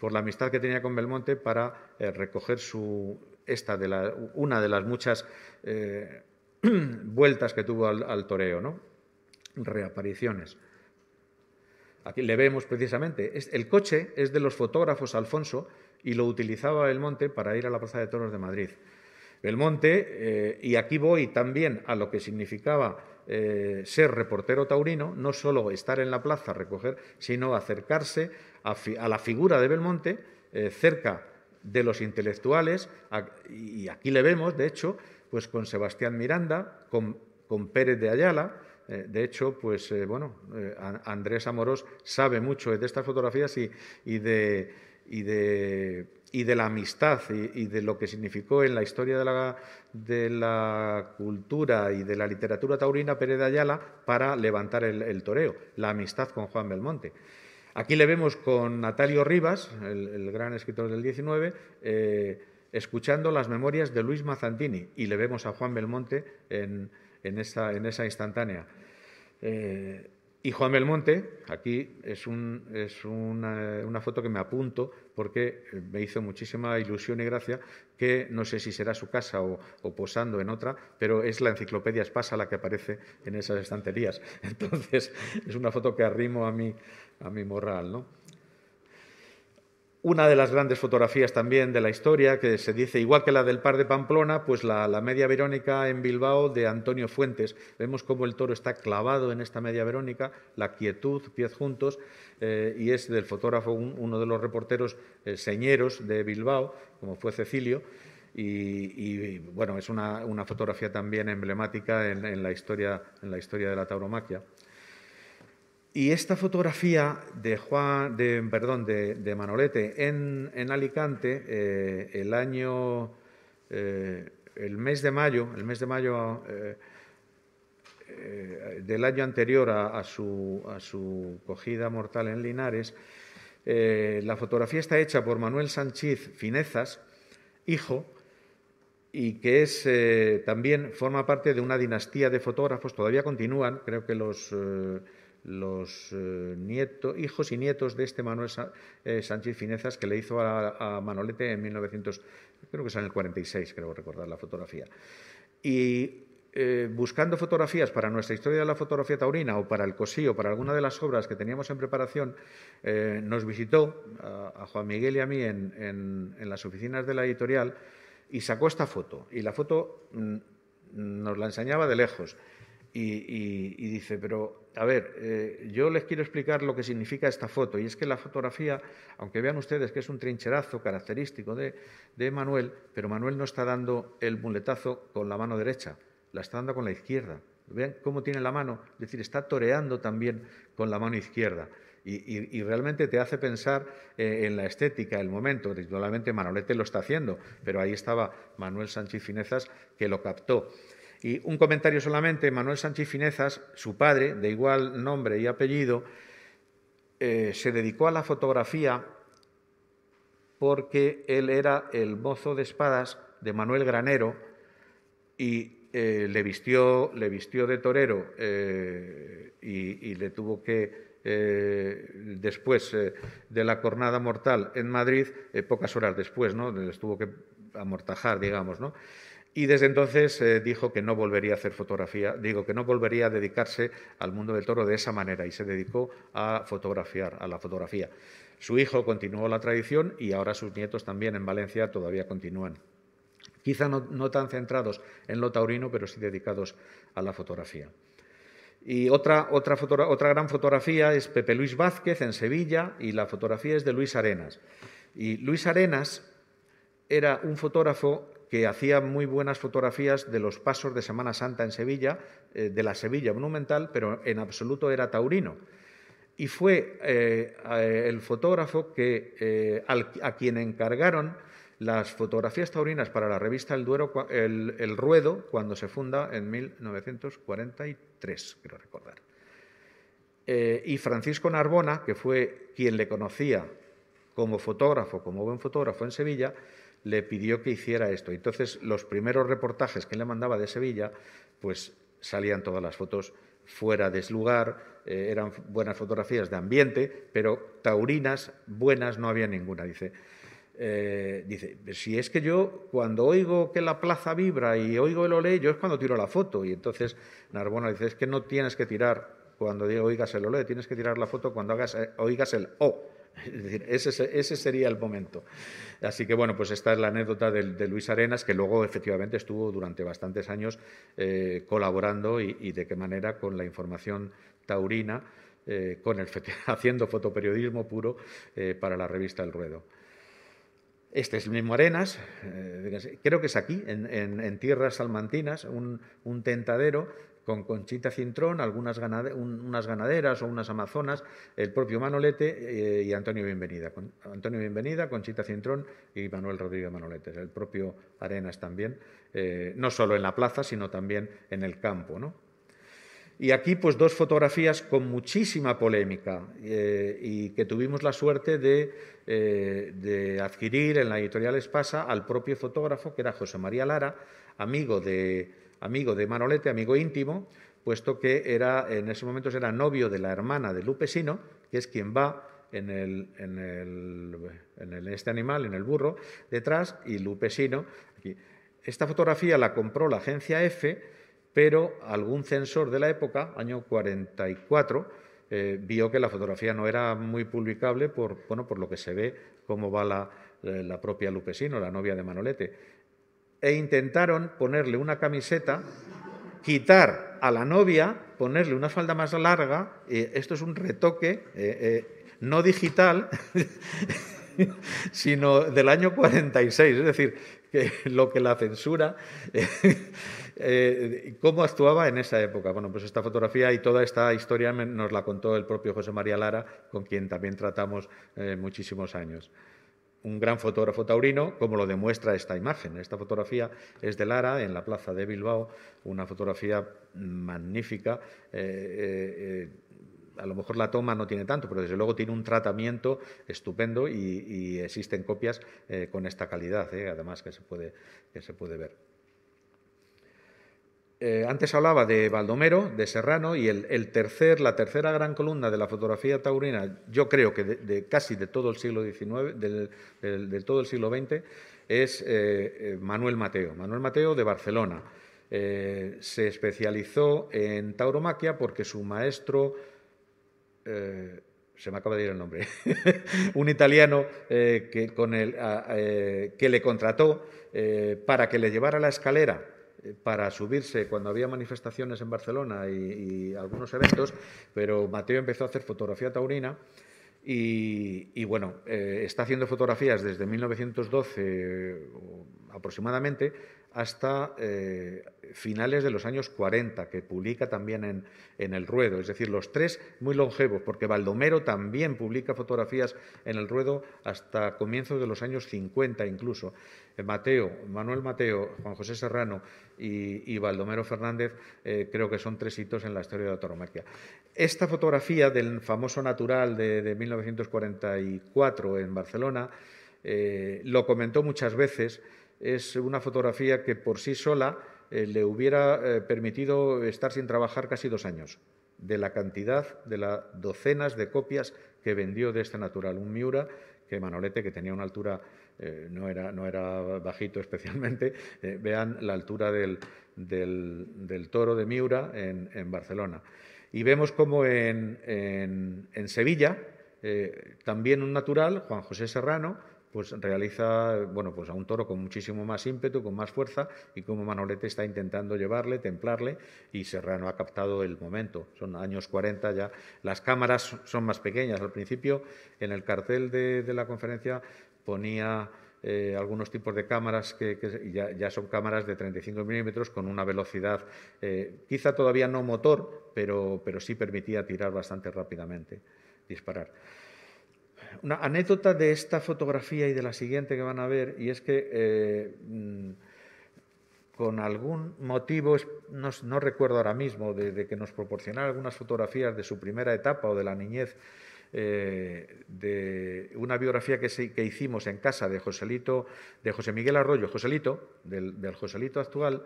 por la amistad que tenía con Belmonte para recoger su, esta de la, una de las muchas eh, vueltas que tuvo al, toreo, ¿no? reapariciones. Aquí le vemos precisamente. El coche es de los fotógrafos Alfonso y lo utilizaba Belmonte para ir a la Plaza de Toros de Madrid. Belmonte, eh, y aquí voy también a lo que significaba eh, ser reportero taurino, no solo estar en la plaza a recoger, sino acercarse a, la figura de Belmonte cerca de los intelectuales, y aquí le vemos, de hecho, pues con Sebastián Miranda, con, Pérez de Ayala, eh, de hecho, pues eh, bueno, eh, Andrés Amorós sabe mucho de estas fotografías y, y, de, la amistad y, de lo que significó en la historia de la, de la, cultura y de la literatura taurina Pérez de Ayala para levantar el, el toreo, la amistad con Juan Belmonte. Aquí le vemos con Natalio Rivas, el, gran escritor del 19, eh, escuchando las memorias de Luis Mazzantini y le vemos a Juan Belmonte en, esa, instantánea. Eh, y Juan Belmonte, aquí es, es una, foto que me apunto porque me hizo muchísima ilusión y gracia, que no sé si será su casa o, posando en otra, pero es la enciclopedia Espasa la que aparece en esas estanterías. Entonces, es una foto que arrimo a mi, a mi morral, ¿no? Una de las grandes fotografías también de la historia, que se dice, igual que la del par de Pamplona, pues la, media verónica en Bilbao de Antonio Fuentes. Vemos cómo el toro está clavado en esta media verónica, la quietud, pies juntos, eh, y es del fotógrafo, uno de los reporteros eh, señeros de Bilbao, como fue Cecilio. Y, bueno, es una, fotografía también emblemática en, la historia, en la historia de la tauromaquia. Y esta fotografía de Juan, de, perdón, de, Manolete en, Alicante, eh, el año, eh, el mes de mayo, el mes de mayo eh, del año anterior a, su, cogida mortal en Linares, la fotografía está hecha por Manuel Sánchez Finezas, hijo, y que es también forma parte de una dinastía de fotógrafos, todavía continúan, creo que los los eh, hijos y nietos de este Manuel eh, Sánchez Finezas que le hizo a, Manolete en 1900, creo que es en el 46, creo recordar la fotografía. Y eh, buscando fotografías para nuestra historia de la fotografía taurina o para el cosío, para alguna de las obras que teníamos en preparación, nos visitó a, Juan Miguel y a mí en, las oficinas de la editorial y sacó esta foto. Y la foto mm, nos la enseñaba de lejos y, dice, pero a ver, eh, yo les quiero explicar lo que significa esta foto. Y es que la fotografía, aunque vean ustedes que es un trincherazo característico de, Manuel, pero Manuel no está dando el muletazo con la mano derecha, la está dando con la izquierda. Vean cómo tiene la mano, es decir, está toreando también con la mano izquierda. Y, realmente te hace pensar eh, en la estética, el momento. Naturalmente Manolete lo está haciendo, pero ahí estaba Manuel Sánchez Finezas que lo captó. Y un comentario solamente, Manuel Sánchez Finezas, su padre, de igual nombre y apellido, eh, se dedicó a la fotografía porque él era el mozo de espadas de Manuel Granero y eh, le, vistió, le vistió de torero eh, y, le tuvo que, después de la cornada mortal en Madrid, pocas horas después, ¿no? les tuvo que amortajar, digamos, ¿no? Y desde entonces eh, dijo que no volvería a hacer fotografía, digo que no volvería a dedicarse al mundo del toro de esa manera y se dedicó a fotografiar, a la fotografía. Su hijo continuó la tradición y ahora sus nietos también en Valencia todavía continúan. Quizá no, tan centrados en lo taurino, pero sí dedicados a la fotografía. Y otra, otra gran fotografía es Pepe Luis Vázquez en Sevilla y la fotografía es de Luis Arenas. Y Luis Arenas era un fotógrafo que hacía muy buenas fotografías de los pasos de Semana Santa en Sevilla, eh, de la Sevilla monumental, pero en absoluto era taurino. Y fue eh, eh, el fotógrafo que, a quien encargaron las fotografías taurinas para la revista El, Duero, el, el Ruedo cuando se funda en 1943, quiero recordar. y Francisco Narbona, que fue quien le conocía como fotógrafo, como buen fotógrafo en Sevilla, le pidió que hiciera esto. Entonces, los primeros reportajes que le mandaba de Sevilla, pues salían todas las fotos fuera de ese lugar, eh, eran buenas fotografías de ambiente, pero taurinas buenas no había ninguna, dice. Eh, dice, si es que yo cuando oigo que la plaza vibra y oigo el oleo, yo es cuando tiro la foto. Y entonces Narbona dice, es que no tienes que tirar cuando diga oigas el ole, tienes que tirar la foto cuando hagas, eh, oigas el o. ese, sería el momento. Así que bueno, pues esta es la anécdota de, Luis Arenas, que luego efectivamente estuvo durante bastantes años eh, colaborando y, de qué manera con la información taurina, eh, con el, haciendo fotoperiodismo puro para la revista El Ruedo. Este es el mismo Arenas, creo que es aquí, en, tierras salmantinas, un, tentadero con Conchita Cintrón, algunas unas ganaderas o unas amazonas, el propio Manolete eh, y Antonio Bienvenida. Con Antonio Bienvenida, Conchita Cintrón y Manuel Rodríguez Manolete, el propio Arenas también, eh, no solo en la plaza, sino también en el campo. ¿no? Y aquí, pues, dos fotografías con muchísima polémica eh, y que tuvimos la suerte de, adquirir en la editorial Espasa al propio fotógrafo, que era José María Lara, amigo de, amigo de Manolete, amigo íntimo, puesto que era, en ese momentos era novio de la hermana de Lupesino, que es quien va en, este animal, en el burro, detrás, y Lupesino. Aquí. Esta fotografía la compró la agencia F, pero algún censor de la época, año 44, eh, vio que la fotografía no era muy publicable por, lo que se ve cómo va la, eh, la propia Lupesino, la novia de Manolete e intentaron ponerle una camiseta, quitar a la novia, ponerle una falda más larga. esto es un retoque eh, eh, no digital, sino del año 46, es decir, lo que la censura, eh, cómo actuaba en esa época. Bueno, pues esta fotografía y toda esta historia nos la contó el propio José María Lara, con quien también tratamos muchísimos años un gran fotógrafo taurino, como lo demuestra esta imagen. Esta fotografía es de Lara, en la plaza de Bilbao, una fotografía magnífica. Eh, eh, eh, a lo mejor la toma no tiene tanto, pero desde luego tiene un tratamiento estupendo y, existen copias con esta calidad, además que se puede, que se puede ver. Eh, antes hablaba de Baldomero, de Serrano, y el, tercer, la tercera gran columna de la fotografía taurina, yo creo que de, casi de todo el siglo XIX, del, de todo el siglo XX, es eh, eh, Manuel Mateo, Manuel Mateo de Barcelona. se especializó en tauromaquia porque su maestro, se me acaba de ir el nombre, un italiano que le contrató para que le llevara la escalera eh, para subirse cuando había manifestaciones en Barcelona y, algunos eventos, pero Mateo empezó a hacer fotografía taurina. Y, bueno, eh, está haciendo fotografías desde 1912 eh, aproximadamente, hasta eh, finales de los años 40, que publica también en, El Ruedo. Es decir, los tres muy longevos, porque Baldomero también publica fotografías en El Ruedo hasta comienzos de los años 50 incluso. Eh, Mateo, Manuel Mateo, Juan José Serrano y, y Baldomero Fernández eh, creo que son tres hitos en la historia de la tauromaquia. Esta fotografía del famoso natural de, 1944 en Barcelona lo comentó muchas veces es una fotografía que por sí sola eh, le hubiera eh, permitido estar sin trabajar casi dos años, de la cantidad de las docenas de copias que vendió de este natural. Un Miura que Manolete, que tenía una altura, eh, no, era, bajito especialmente, vean la altura del, toro de Miura en, Barcelona. Y vemos como en Sevilla, también un natural, Juan José Serrano, pues realiza bueno, pues a un toro con muchísimo más ímpetu, con más fuerza y como Manolete está intentando llevarle, templarle y Serrano ha captado el momento. Son años 40 ya. Las cámaras son más pequeñas. Al principio, en el cartel de, la conferencia ponía... Eh, algunos tipos de cámaras que, ya, son cámaras de 35 milímetros con una velocidad, eh, quizá todavía no motor, pero sí permitía tirar bastante rápidamente, disparar una anécdota de esta fotografía y de la siguiente que van a ver, y es que eh, mm, con algún motivo, no, recuerdo ahora mismo, de, que nos proporcionara algunas fotografías de su primera etapa o de la niñez, eh, de una biografía que, hicimos en casa de Joselito, de José Miguel Arroyo, Joselito, del, del Joselito actual,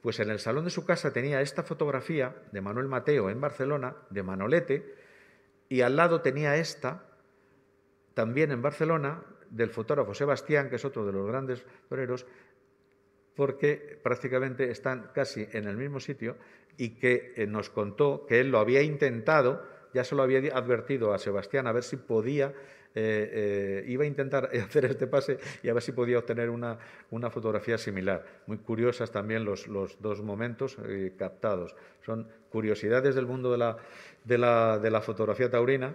pues en el salón de su casa tenía esta fotografía de Manuel Mateo en Barcelona, de Manolete, y al lado tenía esta también en Barcelona, del fotógrafo Sebastián, que es otro de los grandes toreros, porque prácticamente están casi en el mismo sitio y que eh, nos contó que él lo había intentado, ya se lo había advertido a Sebastián a ver si podía, eh, eh, iba a intentar hacer este pase y a ver si podía obtener una, una fotografía similar. Muy curiosas también los, dos momentos captados. Son curiosidades del mundo de la, de la fotografía taurina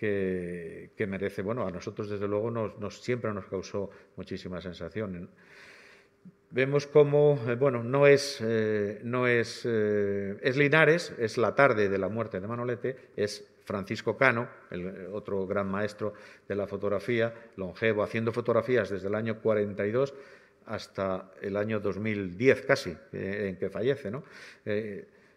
que, merece, bueno, a nosotros desde luego nos, siempre nos causó muchísima sensación. Vemos cómo, eh, bueno, no es, eh, no es, eh, es Linares, es la tarde de la muerte de Manolete, es Francisco Cano, el otro gran maestro de la fotografía, longevo, haciendo fotografías desde el año 42 hasta el año 2010 casi, en que fallece, ¿no?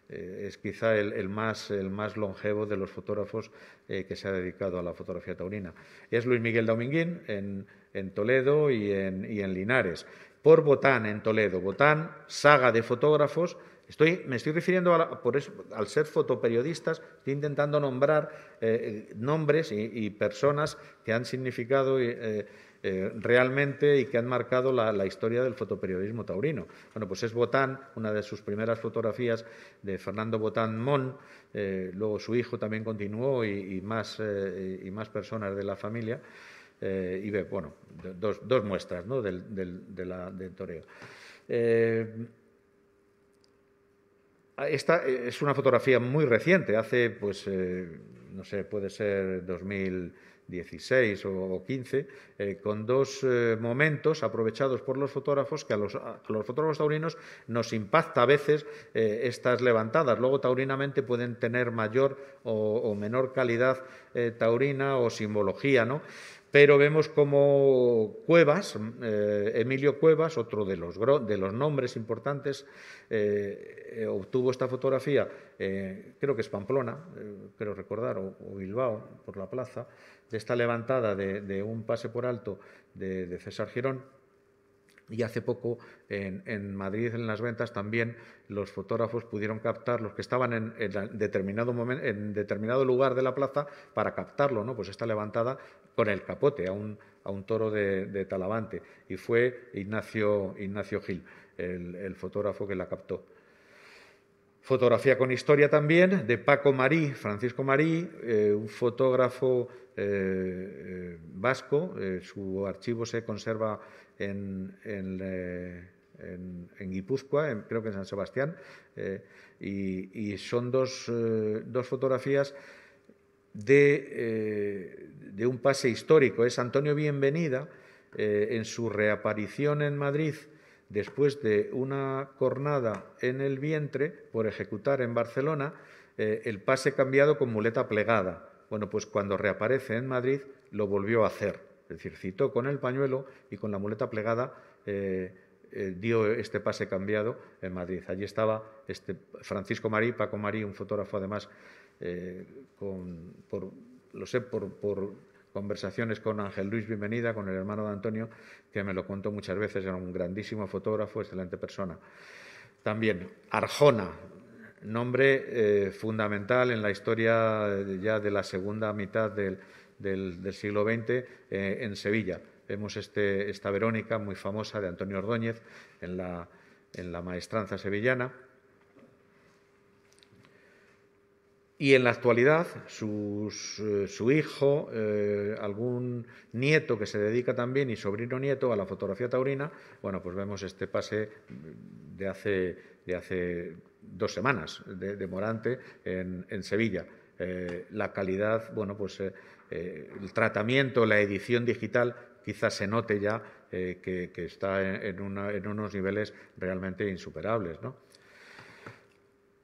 Eh, es quizá el, más, el más longevo de los fotógrafos eh, que se ha dedicado a la fotografía taurina. Es Luis Miguel Dominguín en, Toledo y en, y en Linares. Por Botán en Toledo. Botán, saga de fotógrafos. Estoy, me estoy refiriendo, a por eso, al ser fotoperiodistas, estoy intentando nombrar eh, nombres y, personas que han significado eh, realmente y que han marcado la, historia del fotoperiodismo taurino. Bueno, pues es Botán, una de sus primeras fotografías de Fernando Botán Mon, eh, luego su hijo también continuó y, más, eh, y más personas de la familia. y ve, bueno, dos, muestras ¿no? del, de toreo. Esta es una fotografía muy reciente, hace, pues, no sé, puede ser 2000, 16 o 15, eh, con dos eh, momentos aprovechados por los fotógrafos que a los, los fotógrafos taurinos nos impacta a veces eh, estas levantadas. Luego, taurinamente, pueden tener mayor o, o menor calidad taurina o simbología, ¿no? pero vemos como Cuevas, eh, Emilio Cuevas, otro de los, nombres importantes, eh, eh, obtuvo esta fotografía, creo que es Pamplona, creo recordar, o, Bilbao, por la plaza, de esta levantada de, un pase por alto de, de César Girón, y hace poco en, Madrid, en las ventas, también los fotógrafos pudieron captar, los que estaban en, determinado lugar de la plaza, para captarlo, ¿no? Pues está levantada con el capote a un, toro de, Talavante. Y fue Ignacio, Gil, el, fotógrafo que la captó. Fotografía con historia también de Paco Marí, Francisco Marí, eh, un fotógrafo eh, eh, vasco. su archivo se conserva en, Guipúzcoa, creo que en San Sebastián, eh, y, son dos, eh, fotografías eh, de, un pase histórico. Es Antonio Bienvenida en su reaparición en Madrid después de una cornada en el vientre por ejecutar en Barcelona el pase cambiado con muleta plegada. Bueno, pues cuando reaparece en Madrid lo volvió a hacer. Es decir, citó con el pañuelo y con la muleta plegada eh, eh, dio este pase cambiado en Madrid. Allí estaba este Francisco Marí, Paco Marí, un fotógrafo además, eh, lo sé, por, conversaciones con Ángel Luis Bienvenida, con el hermano de Antonio, que me lo contó muchas veces, era un grandísimo fotógrafo, excelente persona. También Arjona, nombre fundamental en la historia ya de la segunda mitad del, del, siglo XX eh, en Sevilla. Vemos este, esta Verónica muy famosa de Antonio Ordóñez en la, maestranza sevillana. Y en la actualidad, eh, su hijo, eh, algún nieto que se dedica también y sobrino nieto a la fotografía taurina, bueno, pues vemos este pase de hace, de hace dos semanas de, Morante en, Sevilla. la calidad, bueno, pues eh, el tratamiento, la edición digital, quizás se note ya eh, que, está en, en, unos niveles realmente insuperables.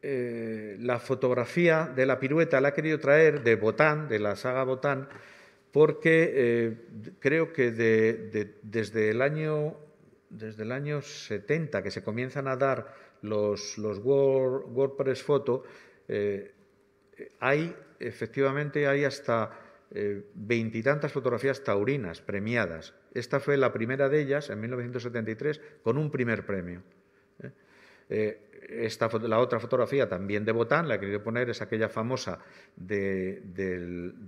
Eh, la fotografía de la pirueta la ha querido traer de Botán, de la saga Botán, porque creo que desde, el año, desde el año 70 que se comienzan a dar los, los Word, WordPress Photo, hay, efectivamente, hay hasta eh, veintitantas fotografías taurinas premiadas. Esta fue la primera de ellas en 1973 con un primer premio. ¿eh? Eh, esta, la otra fotografía también de Botán, la que poner es aquella famosa de,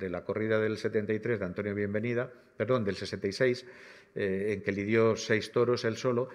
la corrida del 73 de Antonio Bienvenida, perdón, del 66, en que lidió seis toros él solo.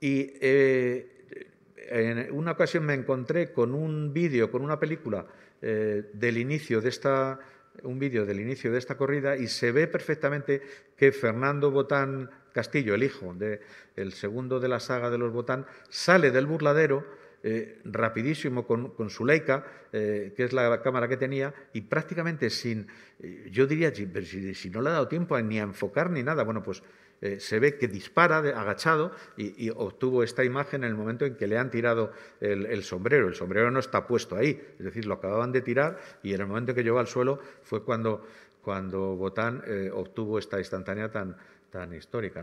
Y en una ocasión me encontré con un vídeo, con una película del inicio de esta un vídeo del inicio de esta corrida y se ve perfectamente que Fernando Botán Castillo, el hijo del el segundo de la saga de los Botán, sale del burladero eh, rapidísimo con, su Leica, eh, que es la cámara que tenía, y prácticamente sin, eh, yo diría, si, no le ha dado tiempo ni a enfocar ni nada, bueno, pues eh, se ve que dispara agachado y, obtuvo esta imagen en el momento en que le han tirado el, sombrero. El sombrero no está puesto ahí, es decir, lo acababan de tirar y en el momento que llegó al suelo fue cuando, cuando Botán eh, obtuvo esta instantánea tan, tan histórica.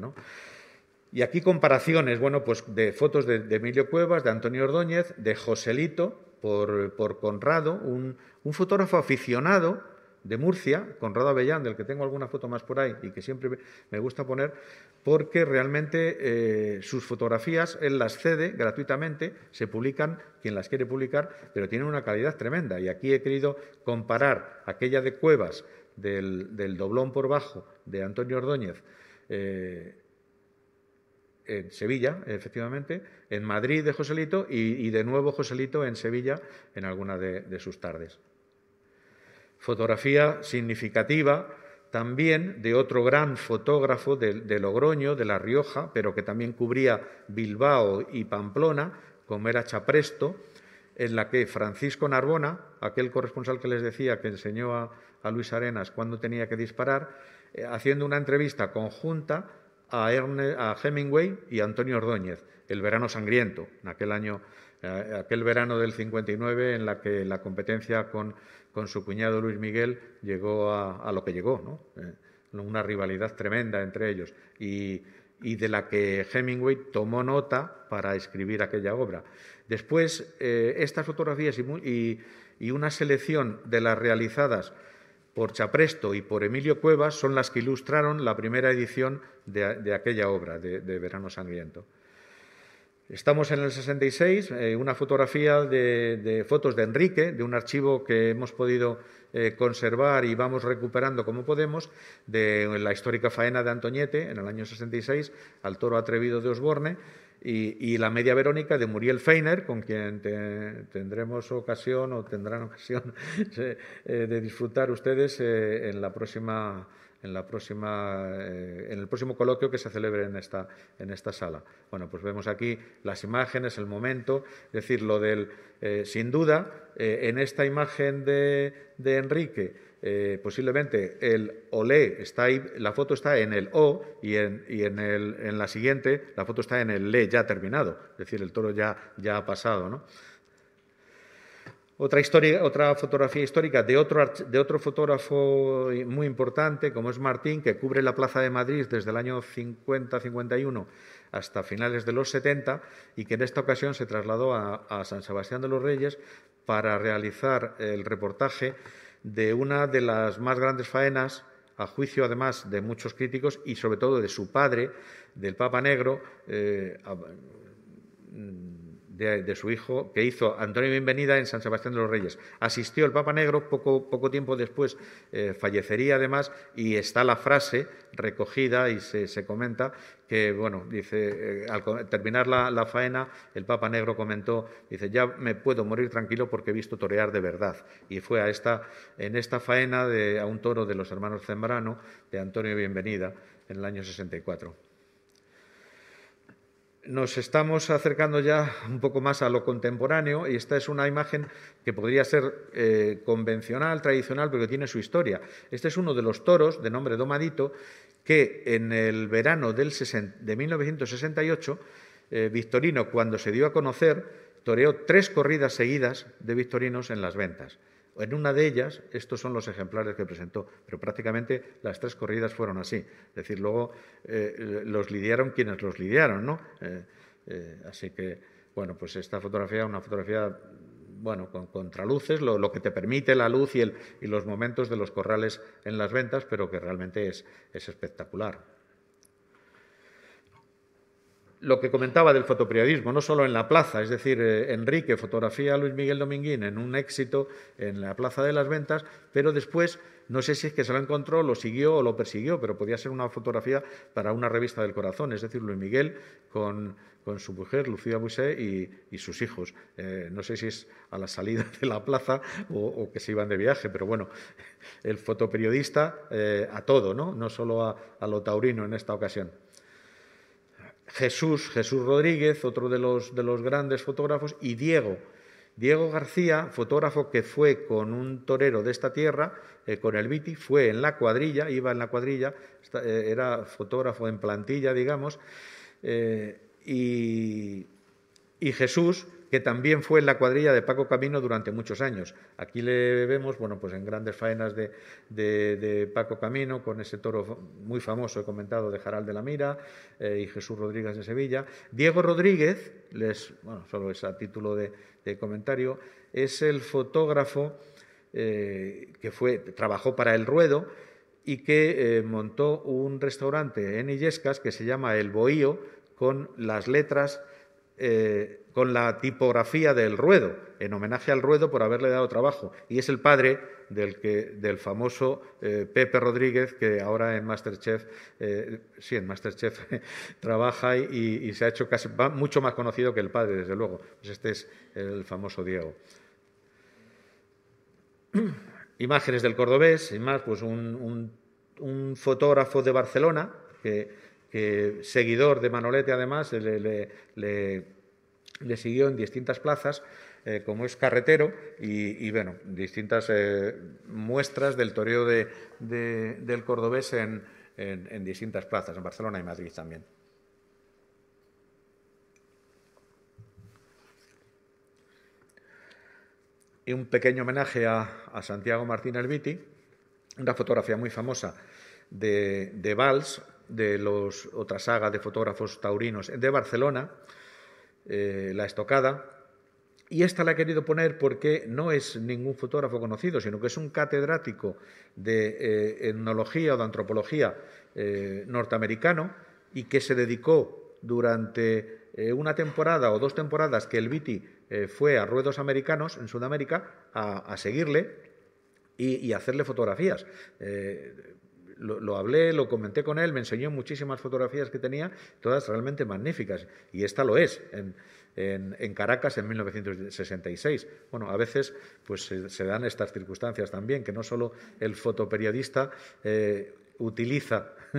Y aquí comparaciones, bueno, pues de fotos de, Emilio Cuevas, de Antonio Ordóñez, de Joselito por, Conrado, un, un fotógrafo aficionado de Murcia, Conrado Avellán, del que tengo alguna foto más por ahí y que siempre me gusta poner, porque realmente eh, sus fotografías él las cede gratuitamente, se publican quien las quiere publicar, pero tienen una calidad tremenda. Y aquí he querido comparar aquella de Cuevas, del, doblón por bajo, de Antonio Ordóñez, eh, en Sevilla, efectivamente, en Madrid de Joselito y, de nuevo Joselito en Sevilla en alguna de sus tardes. Fotografía significativa también de otro gran fotógrafo de, Logroño, de La Rioja, pero que también cubría Bilbao y Pamplona, como era Chapresto, en la que Francisco Narbona, aquel corresponsal que les decía que enseñó a, Luis Arenas cuándo tenía que disparar, eh, haciendo una entrevista conjunta a, a Hemingway y a Antonio Ordóñez, el verano sangriento, en aquel año aquel verano del 59 en la que la competencia con, su cuñado Luis Miguel llegó a, lo que llegó, eh, una rivalidad tremenda entre ellos y, de la que Hemingway tomó nota para escribir aquella obra. Después, eh, estas fotografías y, una selección de las realizadas por Chapresto y por Emilio Cuevas son las que ilustraron la primera edición de, aquella obra, de Verano Sangriento. Estamos en el 66, eh, una fotografía de, fotos de Enrique, de un archivo que hemos podido eh, conservar y vamos recuperando como podemos, de la histórica faena de Antoñete en el año 66, al toro atrevido de Osborne, y, la media Verónica de Muriel Feiner, con quien tendremos ocasión o tendrán ocasión eh, de disfrutar ustedes en la próxima en, la próxima, eh, en el próximo coloquio que se celebre en esta, en esta sala. Bueno, pues vemos aquí las imágenes, el momento, es decir, lo del, eh, sin duda, eh, en esta imagen de, de Enrique, posiblemente el olé está ahí, la foto está en el o y, en, y en, el, en la siguiente la foto está en el le ya terminado, es decir, el toro ya, ya ha pasado, ¿no? Otra, historia, otra fotografía histórica de otro, de otro fotógrafo muy importante, como es Martín, que cubre la Plaza de Madrid desde el año 50-51 hasta finales de los 70 y que en esta ocasión se trasladó a, San Sebastián de los Reyes para realizar el reportaje de una de las más grandes faenas a juicio además de muchos críticos y sobre todo de su padre, del Papa Negro, eh, mm, de, su hijo que hizo Antonio Bienvenida en San Sebastián de los Reyes. Asistió el Papa Negro, poco, poco tiempo después eh, fallecería además, y está la frase recogida y se, se comenta que, bueno, dice, eh, al terminar la, faena, el Papa Negro comentó, dice, ya me puedo morir tranquilo porque he visto torear de verdad. Y fue a esta, en esta faena de, a un toro de los hermanos Zembrano, de Antonio Bienvenida, en el año 64. Nos estamos acercando ya un poco más a lo contemporáneo y esta es una imagen que podría ser eh, convencional, tradicional, pero que tiene su historia. Este es uno de los toros de nombre Domadito que en el verano de 1968, eh, Victorino, cuando se dio a conocer, toreó tres corridas seguidas de Victorinos en las ventas. En una de ellas, estos son los ejemplares que presentó, pero prácticamente las tres corridas fueron así. Es decir, luego eh, los lidiaron quienes los lidiaron, ¿no? Eh, eh, así que, bueno, pues esta fotografía, una fotografía bueno, con contraluces, lo, que te permite la luz y, los momentos de los corrales en las ventas, pero que realmente es espectacular lo que comentaba del fotoperiodismo, no solo en la plaza, es decir, eh, Enrique fotografía a Luis Miguel Dominguín en un éxito en la Plaza de las Ventas, pero después, no sé si es que se lo encontró, lo siguió o lo persiguió, pero podía ser una fotografía para una revista del corazón, es decir, Luis Miguel con, su mujer, Lucía Busé y, sus hijos. Eh, no sé si es a la salida de la plaza o, que se iban de viaje, pero bueno, el fotoperiodista eh, a todo, ¿no? solo a lo taurino en esta ocasión. Jesús, Jesús Rodríguez, otro de los, de los grandes fotógrafos, y Diego. Diego García, fotógrafo que fue con un torero de esta tierra, eh, con el Viti, fue en la cuadrilla, iba en la cuadrilla, eh, era fotógrafo en plantilla, digamos, eh, y, y Jesús, que también fue en la cuadrilla de Paco Camino durante muchos años. Aquí le vemos, bueno, pues en grandes faenas de, Paco Camino, con ese toro muy famoso, he comentado, de Jaral de la Mira eh, y Jesús Rodríguez de Sevilla. Diego Rodríguez, les, bueno, solo es a título de, comentario, es el fotógrafo eh, que fue, trabajó para El Ruedo y que eh, montó un restaurante en Illescas que se llama El Bohío, con las letras con la tipografía del ruedo, en homenaje al ruedo por haberle dado trabajo. Y es el padre del, famoso eh, Pepe Rodríguez, que ahora en Masterchef, eh, sí, en Masterchef trabaja y, se ha hecho casi, mucho más conocido que el padre, desde luego. Pues este es el famoso Diego. Imágenes del cordobés, sin más, pues un, fotógrafo de Barcelona, que, seguidor de Manolete además, le le siguió en distintas plazas, eh, como es carretero, y, bueno, distintas eh, muestras del toreo de, del cordobés en, distintas plazas, en Barcelona y Madrid también. Y un pequeño homenaje a, Santiago Martín Elviti, una fotografía muy famosa de, de Valls, de los, otra saga de fotógrafos taurinos de Barcelona, eh, la Estocada. Y esta la he querido poner porque no es ningún fotógrafo conocido, sino que es un catedrático de eh, etnología o de antropología eh, norteamericano y que se dedicó durante una temporada o dos temporadas que el Viti fue a ruedos americanos en Sudamérica a, seguirle y, hacerle fotografías lo, hablé, lo comenté con él, me enseñó muchísimas fotografías que tenía, todas realmente magníficas, y esta lo es, en, Caracas en 1966. Bueno, a veces pues, se, dan estas circunstancias también, que no solo el fotoperiodista eh, utiliza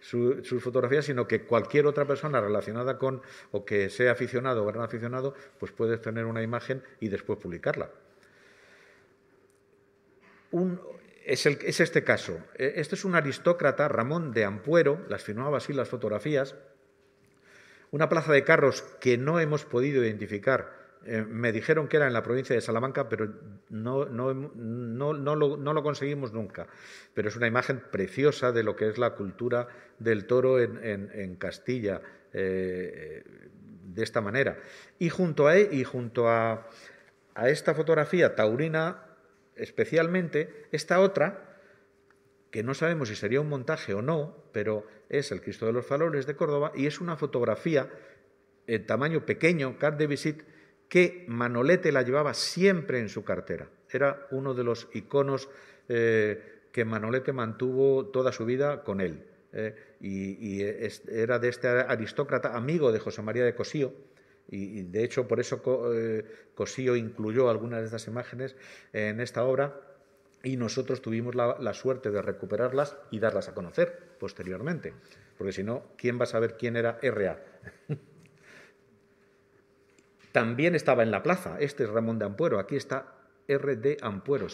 sus fotografías, sino que cualquier otra persona relacionada con o que sea aficionado o gran aficionado, pues puede tener una imagen y después publicarla. Un, es, este caso. E, este es un aristócrata, Ramón de Ampuero, las firmaba así las fotografías, una plaza de carros que no hemos podido identificar eh, me dijeron que era en la provincia de Salamanca, pero no, lo, conseguimos nunca. Pero es una imagen preciosa de lo que es la cultura del toro en, Castilla, eh, eh, de esta manera. E, y junto a, a esta fotografía taurina especialmente esta otra, que no sabemos si sería un montaje o no, pero es el Cristo de los falores de Córdoba y es una fotografía en tamaño pequeño, card de visit, que Manolete la llevaba siempre en su cartera. Era uno de los iconos eh, que Manolete mantuvo toda su vida con él. Eh, y, era de este aristócrata amigo de José María de Cosío, y, de hecho por eso eh, Cosío incluyó algunas de estas imágenes en esta obra y nosotros tuvimos la, suerte de recuperarlas y darlas a conocer posteriormente, porque si no, ¿quién va a saber quién era R.A.? También estaba en la plaza, este es Ramón de Ampuero, aquí está R.D. Ampuero,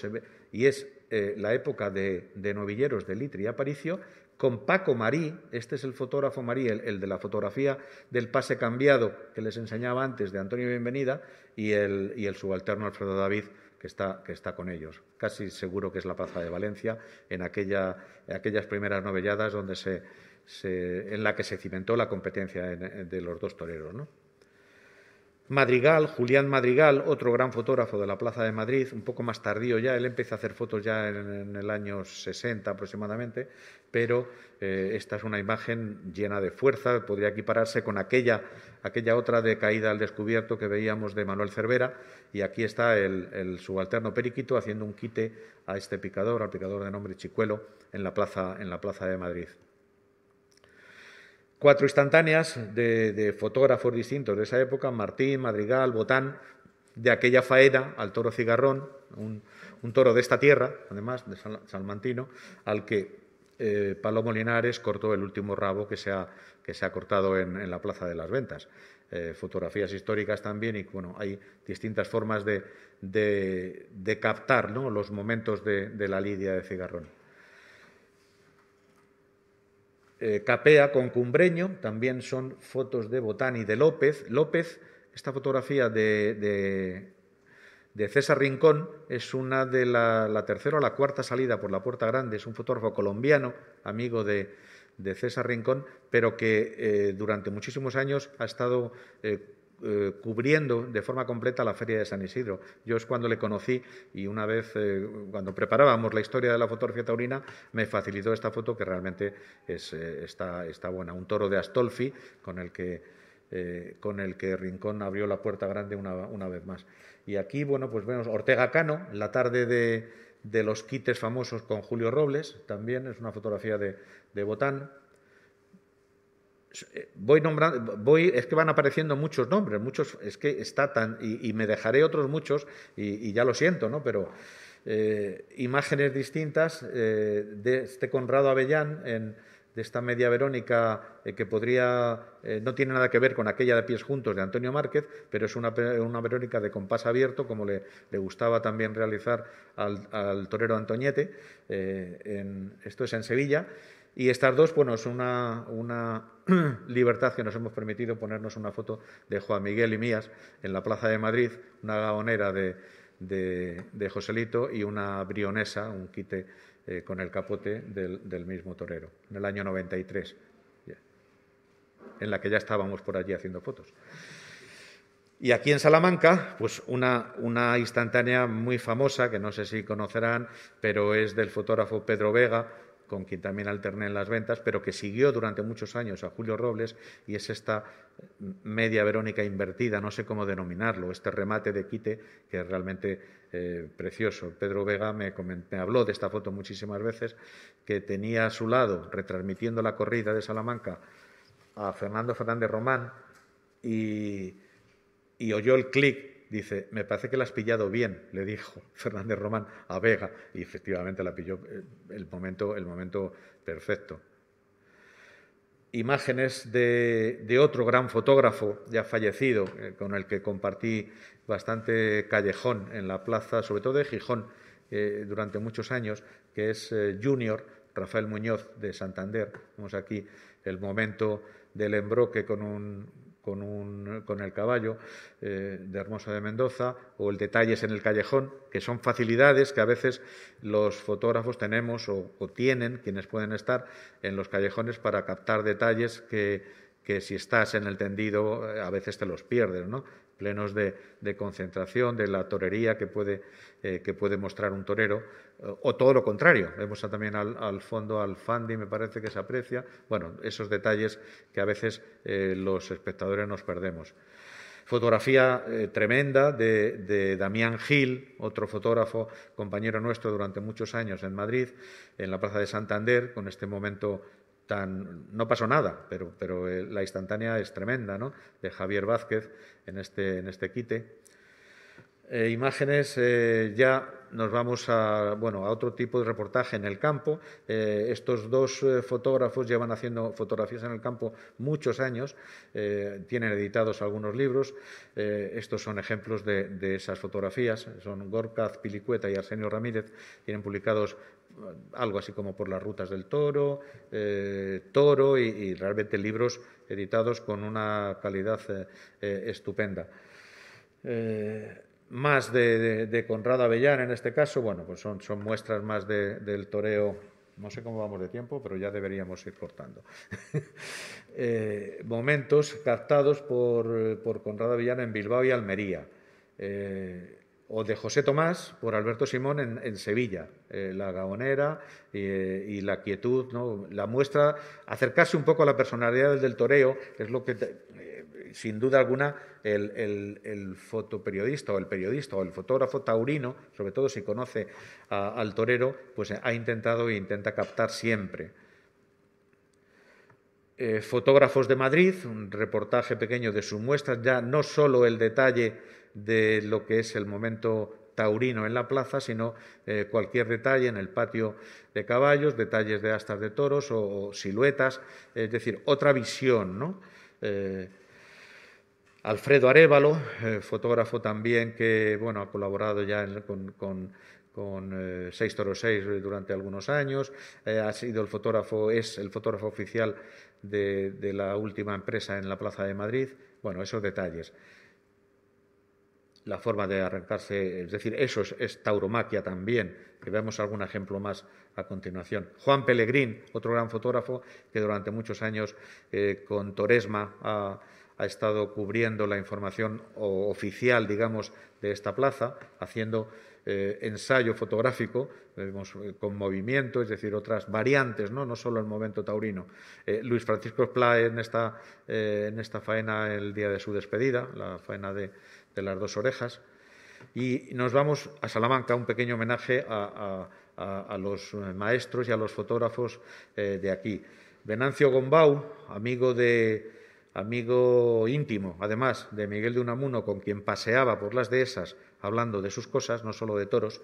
y es eh, la época de, de novilleros de Litri y Aparicio, con Paco Marí, este es el fotógrafo Marí, el, de la fotografía del pase cambiado que les enseñaba antes de Antonio Bienvenida, y el, y el subalterno Alfredo David, que está, que está, con ellos. Casi seguro que es la Plaza de Valencia, en, aquellas primeras novelladas donde se, en la que se cimentó la competencia de los dos toreros. ¿no? Madrigal, Julián Madrigal, otro gran fotógrafo de la Plaza de Madrid, un poco más tardío ya, él empieza a hacer fotos ya en, el año 60 aproximadamente, pero eh, esta es una imagen llena de fuerza, podría equipararse con aquella, aquella otra de caída al descubierto que veíamos de Manuel Cervera, y aquí está el, el subalterno Periquito haciendo un quite a este picador, al picador de nombre Chicuelo, en la Plaza, en la plaza de Madrid cuatro instantáneas de, fotógrafos distintos de esa época, Martín, Madrigal, Botán, de aquella faena al toro cigarrón, un, toro de esta tierra, además, de Salmantino, al que eh, Palomo cortó el último rabo que se ha, que se ha cortado en, la Plaza de las Ventas. Eh, fotografías históricas también y bueno, hay distintas formas de, captar los momentos de la lidia de cigarrón. Eh, capea con Cumbreño, también son fotos de y de López. López, esta fotografía de, César Rincón es una de la, tercera o la cuarta salida por la Puerta Grande, es un fotógrafo colombiano, amigo de, César Rincón, pero que eh, durante muchísimos años ha estado... Eh, eh, cubriendo de forma completa la Feria de San Isidro. Yo es cuando le conocí y una vez, eh, cuando preparábamos la historia de la fotografía taurina, me facilitó esta foto que realmente es, eh, está, está, buena. Un toro de Astolfi con el que... con el que Rincón abrió la puerta grande una, vez más. Y aquí, bueno, pues vemos Ortega Cano, la tarde de, los quites famosos con Julio Robles, también es una fotografía de, de Botán. Eh, voy nombrando, es que van apareciendo muchos nombres, muchos, es que está tan, y, me dejaré otros muchos, y, ya lo siento, ¿no? Pero eh, imágenes distintas eh, de este Conrado Avellán, de esta media Verónica, que podría, no tiene nada que ver con aquella de Pies Juntos de Antonio Márquez, pero es una, Verónica de compás abierto, como le, gustaba también realizar al, torero Antoñete, esto es en Sevilla. Y estas dos, bueno, es una, libertad que nos hemos permitido ponernos una foto de Juan Miguel y mías en la Plaza de Madrid, una gaonera de, de, Joselito y una brionesa, un quite eh, con el capote del, del, mismo torero, en el año 93, en la que ya estábamos por allí haciendo fotos. Y aquí en Salamanca, pues una, una instantánea muy famosa, que no sé si conocerán, pero es del fotógrafo Pedro Vega, con quien también alterné en las ventas, pero que siguió durante muchos años a Julio Robles y es esta mm, media Verónica invertida, no sé cómo denominarlo, este remate de quite que es realmente eh, precioso. Pedro Vega me, habló de esta foto muchísimas veces, que tenía a su lado, retransmitiendo la corrida de Salamanca, a Fernando Fernández Román y, y oyó el clic dice, me parece que la has pillado bien, le dijo Fernández Román a Vega, y efectivamente la pilló eh, el momento, el momento perfecto. Imágenes de, otro gran fotógrafo ya fallecido, eh, con el que compartí bastante callejón en la plaza, sobre todo de Gijón, eh, durante muchos años, que es Junior, Rafael Muñoz de Santander. Vemos aquí el momento del embroque con un con, un, con el caballo eh, de Hermoso de Mendoza o el detalles en el callejón, que son facilidades que a veces los fotógrafos tenemos o tienen quienes pueden estar en los callejones para captar detalles que que si estás en el tendido eh, a veces te los pierdes, ¿no? plenos de, concentración, de la torería que puede, eh, que puede mostrar un torero, eh, o todo lo contrario. Vemos también al, fondo al Fandi, me parece que se aprecia. Bueno, esos detalles que a veces los espectadores nos perdemos. Fotografía tremenda de, de, Damián Gil, otro fotógrafo, compañero nuestro durante muchos años en Madrid, en la Plaza de Santander, con este momento no pasó nada, pero, pero eh, la instantánea es tremenda, ¿no? De Javier Vázquez en este, en este quite. Eh, imágenes eh, ya nos vamos a, bueno, a otro tipo de reportaje en el campo. Eh, estos dos fotógrafos llevan haciendo fotografías en el campo muchos años, tienen editados algunos libros. estos son ejemplos de, esas fotografías. Son Gorka Pilicueta y Arsenio Ramírez, tienen publicados algo así como por las rutas del toro, toro y, realmente libros editados con una calidad estupenda más de, de, Conrado Avellán en este caso, bueno, pues son, son muestras más de, del toreo, no sé cómo vamos de tiempo, pero ya deberíamos ir cortando. Eh, momentos captados por, por, Conrado Avellán en Bilbao y Almería, eh, o de José Tomás por Alberto Simón en, Sevilla, eh, La Gaonera y la quietud, ¿no? la muestra, acercarse un poco a la personalidad del toreo, es lo que sin duda alguna, el, fotoperiodista o el periodista o el fotógrafo taurino, sobre todo si conoce al torero, pues eh, ha intentado e intenta captar siempre. Eh, fotógrafos de Madrid, un reportaje pequeño de sus muestras, ya no solo el detalle de lo que es el momento taurino en la plaza, sino eh, cualquier detalle en el patio de caballos, detalles de astas de toros o, siluetas, es decir, otra visión, ¿no? Alfredo Arevalo, eh, fotógrafo también que bueno, ha colaborado ya con, con con 6 Toro 6 durante algunos años, eh, ha sido el fotógrafo, es el fotógrafo oficial de, la última empresa en la Plaza de Madrid. Bueno, esos detalles. La forma de arrancarse, es decir, eso es, tauromaquia también, que veamos algún ejemplo más a continuación. Juan Pellegrín, otro gran fotógrafo que durante muchos años eh, con Toresma ha estado cubriendo la información oficial, digamos, de esta plaza, haciendo eh, ensayo fotográfico eh, con movimiento, es decir, otras variantes, no, no solo el momento taurino. Eh, Luis Francisco Esplá en esta, en esta faena el día de su despedida, la faena de, las dos orejas. Y nos vamos a Salamanca, un pequeño homenaje a, a los maestros y a los fotógrafos de aquí. Venancio Gombau, amigo de, amigo íntimo, además, de Miguel de Unamuno, con quien paseaba por las dehesas hablando de sus cosas, no solo de toros,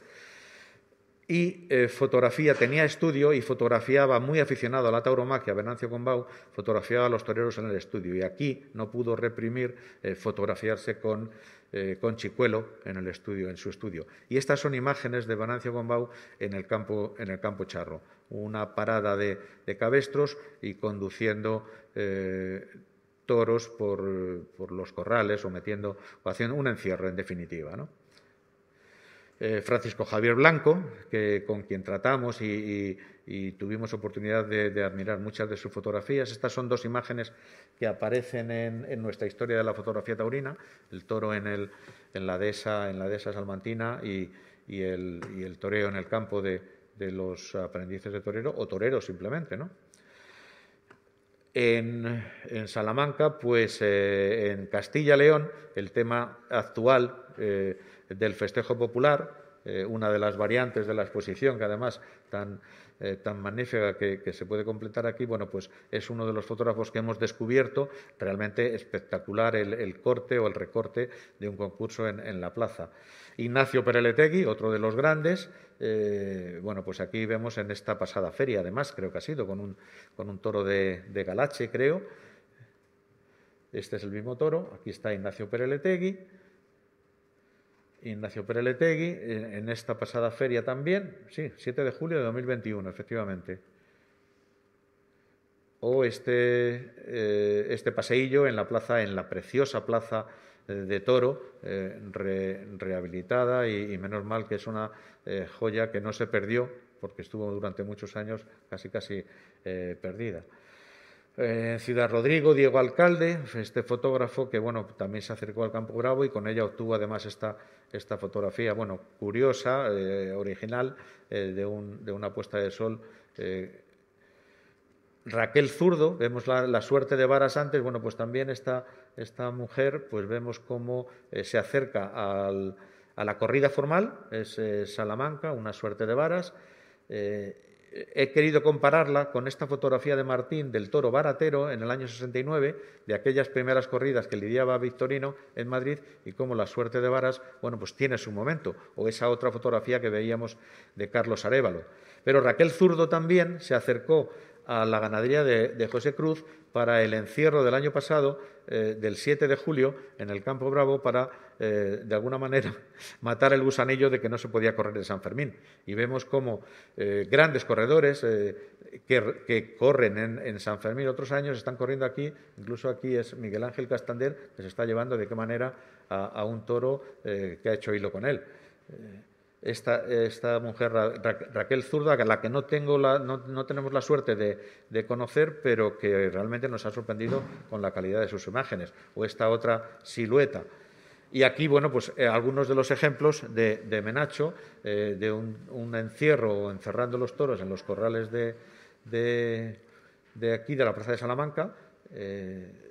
y eh, fotografía, tenía estudio y fotografiaba, muy aficionado a la tauromaquia, Venancio Gombau, fotografiaba a los toreros en el estudio. Y aquí no pudo reprimir eh, fotografiarse con, eh, con Chicuelo en el estudio, en su estudio. Y estas son imágenes de Venancio Gombau en el campo, en el campo charro. Una parada de, de cabestros y conduciendo toros por, los corrales o metiendo o haciendo un encierro en definitiva. Eh, Francisco Javier Blanco, que, con quien tratamos y, tuvimos oportunidad de, admirar muchas de sus fotografías. Estas son dos imágenes que aparecen en, nuestra historia de la fotografía taurina, el toro en, el, en, la, dehesa, en la salmantina y, y el, toreo en el campo de, los aprendices de torero o torero simplemente. ¿no? en, Salamanca, pues eh, en Castilla-León, el tema actual eh, del festejo popular, eh, una de las variantes de la exposición que además tan eh, tan magnífica que, se puede completar aquí, bueno, pues es uno de los fotógrafos que hemos descubierto, realmente espectacular el, corte o el recorte de un concurso en, la plaza. Ignacio Pereletegui, otro de los grandes, eh, bueno, pues aquí vemos en esta pasada feria, además, creo que ha sido, con un, toro de Galache, creo. Este es el mismo toro, aquí está Ignacio Pereletegui. Ignacio Pereletegui, en, esta pasada feria también, sí, 7 de julio de 2021, efectivamente. O este, eh, este paseillo en la plaza, en la preciosa plaza eh, de Toro, eh, rehabilitada y, menos mal que es una joya que no se perdió porque estuvo durante muchos años casi casi perdida. En eh, Ciudad Rodrigo, Diego Alcalde, este fotógrafo que bueno, también se acercó al Campo Bravo y con ella obtuvo además esta, esta fotografía bueno, curiosa, eh, original, eh, de, un, de, una puesta de sol. Raquel Zurdo, vemos la, suerte de Varas antes, bueno, pues también esta, esta mujer, pues vemos cómo se acerca a la corrida formal, es Salamanca, una suerte de Varas he querido compararla con esta fotografía de Martín del toro baratero en el año 69, de aquellas primeras corridas que lidiaba Victorino en Madrid y cómo la suerte de Varas, bueno, pues tiene su momento, o esa otra fotografía que veíamos de Carlos Arevalo. Pero Raquel Zurdo también se acercó a la ganadería de, José Cruz para el encierro del año pasado, eh, del 7 de julio, en el Campo Bravo, para eh, de alguna manera, matar el gusanillo de que no se podía correr en San Fermín. Y vemos como eh, grandes corredores eh, que, corren en, San Fermín otros años están corriendo aquí. Incluso aquí es Miguel Ángel Castander que se está llevando de qué manera a, un toro que ha hecho hilo con él. Esta, mujer, Raquel Zurda, a la que no, tenemos la suerte de, conocer, pero que realmente nos ha sorprendido con la calidad de sus imágenes, o esta otra silueta. Y aquí, bueno, pues eh, algunos de los ejemplos de, Menacho, eh, de un, encierro encierro encerrando los toros en los corrales de, aquí, de la Plaza de Salamanca. Eh,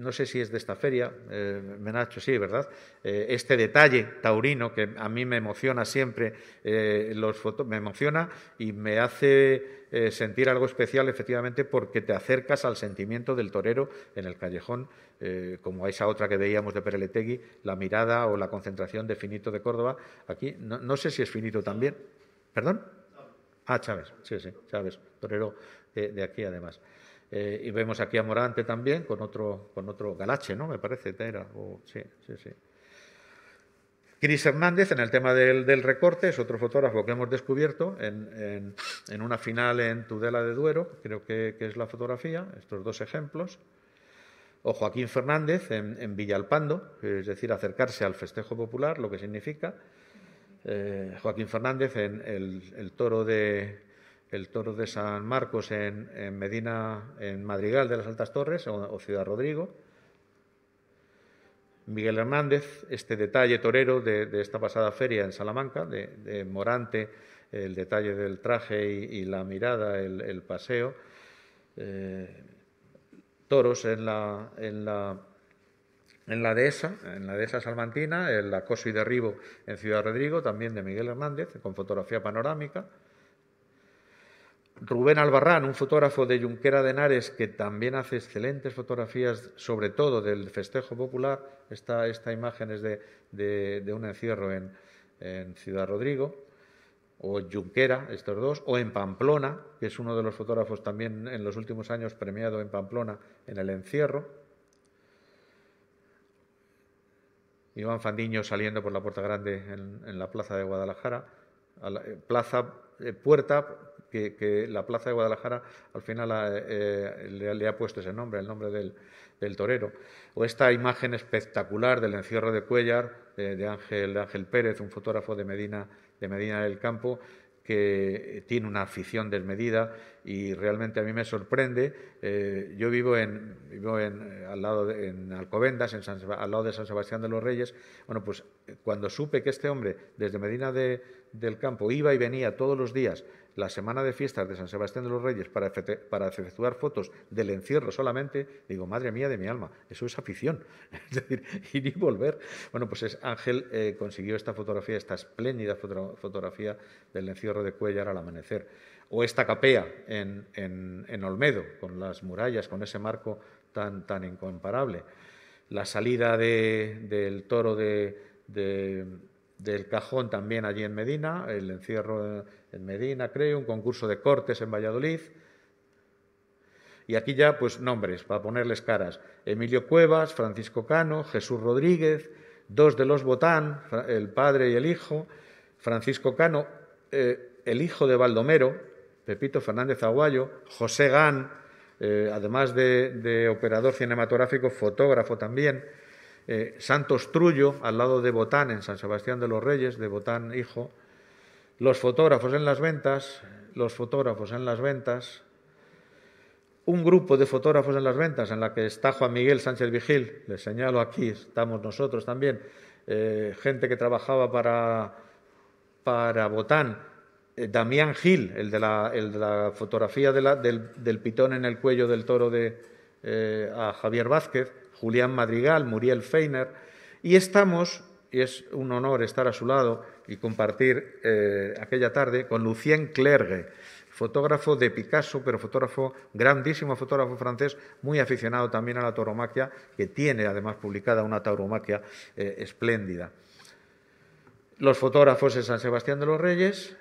no sé si es de esta feria, eh, Menacho, sí, ¿verdad? Eh, este detalle taurino que a mí me emociona siempre, eh, los me emociona y me hace sentir algo especial, efectivamente, porque te acercas al sentimiento del torero en el callejón, como a esa otra que veíamos de Pereletegui, la mirada o la concentración de Finito de Córdoba. Aquí, no, sé si es Finito también. ¿Perdón? Ah, Chávez, sí, sí, Chávez, torero de aquí además. Eh, y vemos aquí a Morante también con otro, con otro Galache, ¿no? Me parece, Tera. sí, sí, sí. Cris Hernández, en el tema del, recorte, es otro fotógrafo que hemos descubierto en, una final en Tudela de Duero, creo que, es la fotografía, estos dos ejemplos. O Joaquín Fernández en, Villalpando, es decir, acercarse al festejo popular, lo que significa. Eh, Joaquín Fernández en el toro de, el toro de San Marcos en, Medina, en Madrigal de las Altas Torres o, Ciudad Rodrigo. Miguel Hernández, este detalle torero de, esta pasada feria en Salamanca, de, Morante, el detalle del traje y, la mirada, el, paseo. Eh, toros en la, en la dehesa, en la dehesa salmantina, el acoso y derribo en Ciudad Rodrigo, también de Miguel Hernández, con fotografía panorámica. Rubén Albarrán, un fotógrafo de Junquera de Henares, que también hace excelentes fotografías, sobre todo del festejo popular. Esta, imagen es de, un encierro en, Ciudad Rodrigo, o Junquera, estos dos, o en Pamplona, que es uno de los fotógrafos también en los últimos años premiado en Pamplona en el encierro. Iván Fandiño saliendo por la Puerta Grande en, la plaza de Guadalajara, la, eh, plaza, eh, puerta que, la plaza de Guadalajara al final eh, eh, le, ha puesto ese nombre, el nombre del, torero. O esta imagen espectacular del encierro de Cuellar de, Ángel, Pérez, un fotógrafo de Medina, de Medina del Campo, que tiene una afición desmedida y realmente a mí me sorprende. Eh, yo vivo en, vivo al lado en Alcobendas, al lado de San Sebastián de los Reyes. Bueno, pues cuando supe que este hombre desde Medina del Campo iba y venía todos los días la semana de fiestas de San Sebastián de los Reyes para, efectuar fotos del encierro solamente, digo, madre mía de mi alma, eso es afición. es decir, ir y volver. Bueno, pues Ángel eh, consiguió esta fotografía, esta espléndida fotografía del encierro de Cuellar al amanecer. O esta capea en, Olmedo, con las murallas, con ese marco tan, tan incomparable. La salida del toro de del cajón también allí en Medina, el encierro en Medina, creo, un concurso de cortes en Valladolid. Y aquí ya, pues nombres, para ponerles caras. Emilio Cuevas, Francisco Cano, Jesús Rodríguez, dos de los Botán, el padre y el hijo, Francisco Cano, eh, el hijo de Baldomero, Pepito Fernández Aguayo, José Gán, eh, además de operador cinematográfico, fotógrafo también. Eh, Santos Trullo, al lado de Botán, en San Sebastián de los Reyes, de Botán Hijo, los fotógrafos en las ventas, los fotógrafos en las ventas, un grupo de fotógrafos en las ventas, en la que está Juan Miguel Sánchez Vigil, les señalo aquí, estamos nosotros también, eh, gente que trabajaba para, para Botán, eh, Damián Gil, el de la, fotografía del, pitón en el cuello del toro de a Javier Vázquez, Julián Madrigal, Muriel Feiner, y estamos, y es un honor estar a su lado y compartir eh, aquella tarde con Lucien Clergue, fotógrafo de Picasso, pero fotógrafo, grandísimo fotógrafo francés, muy aficionado también a la tauromaquia, que tiene además publicada una tauromaquia eh, espléndida. Los fotógrafos es San Sebastián de los Reyes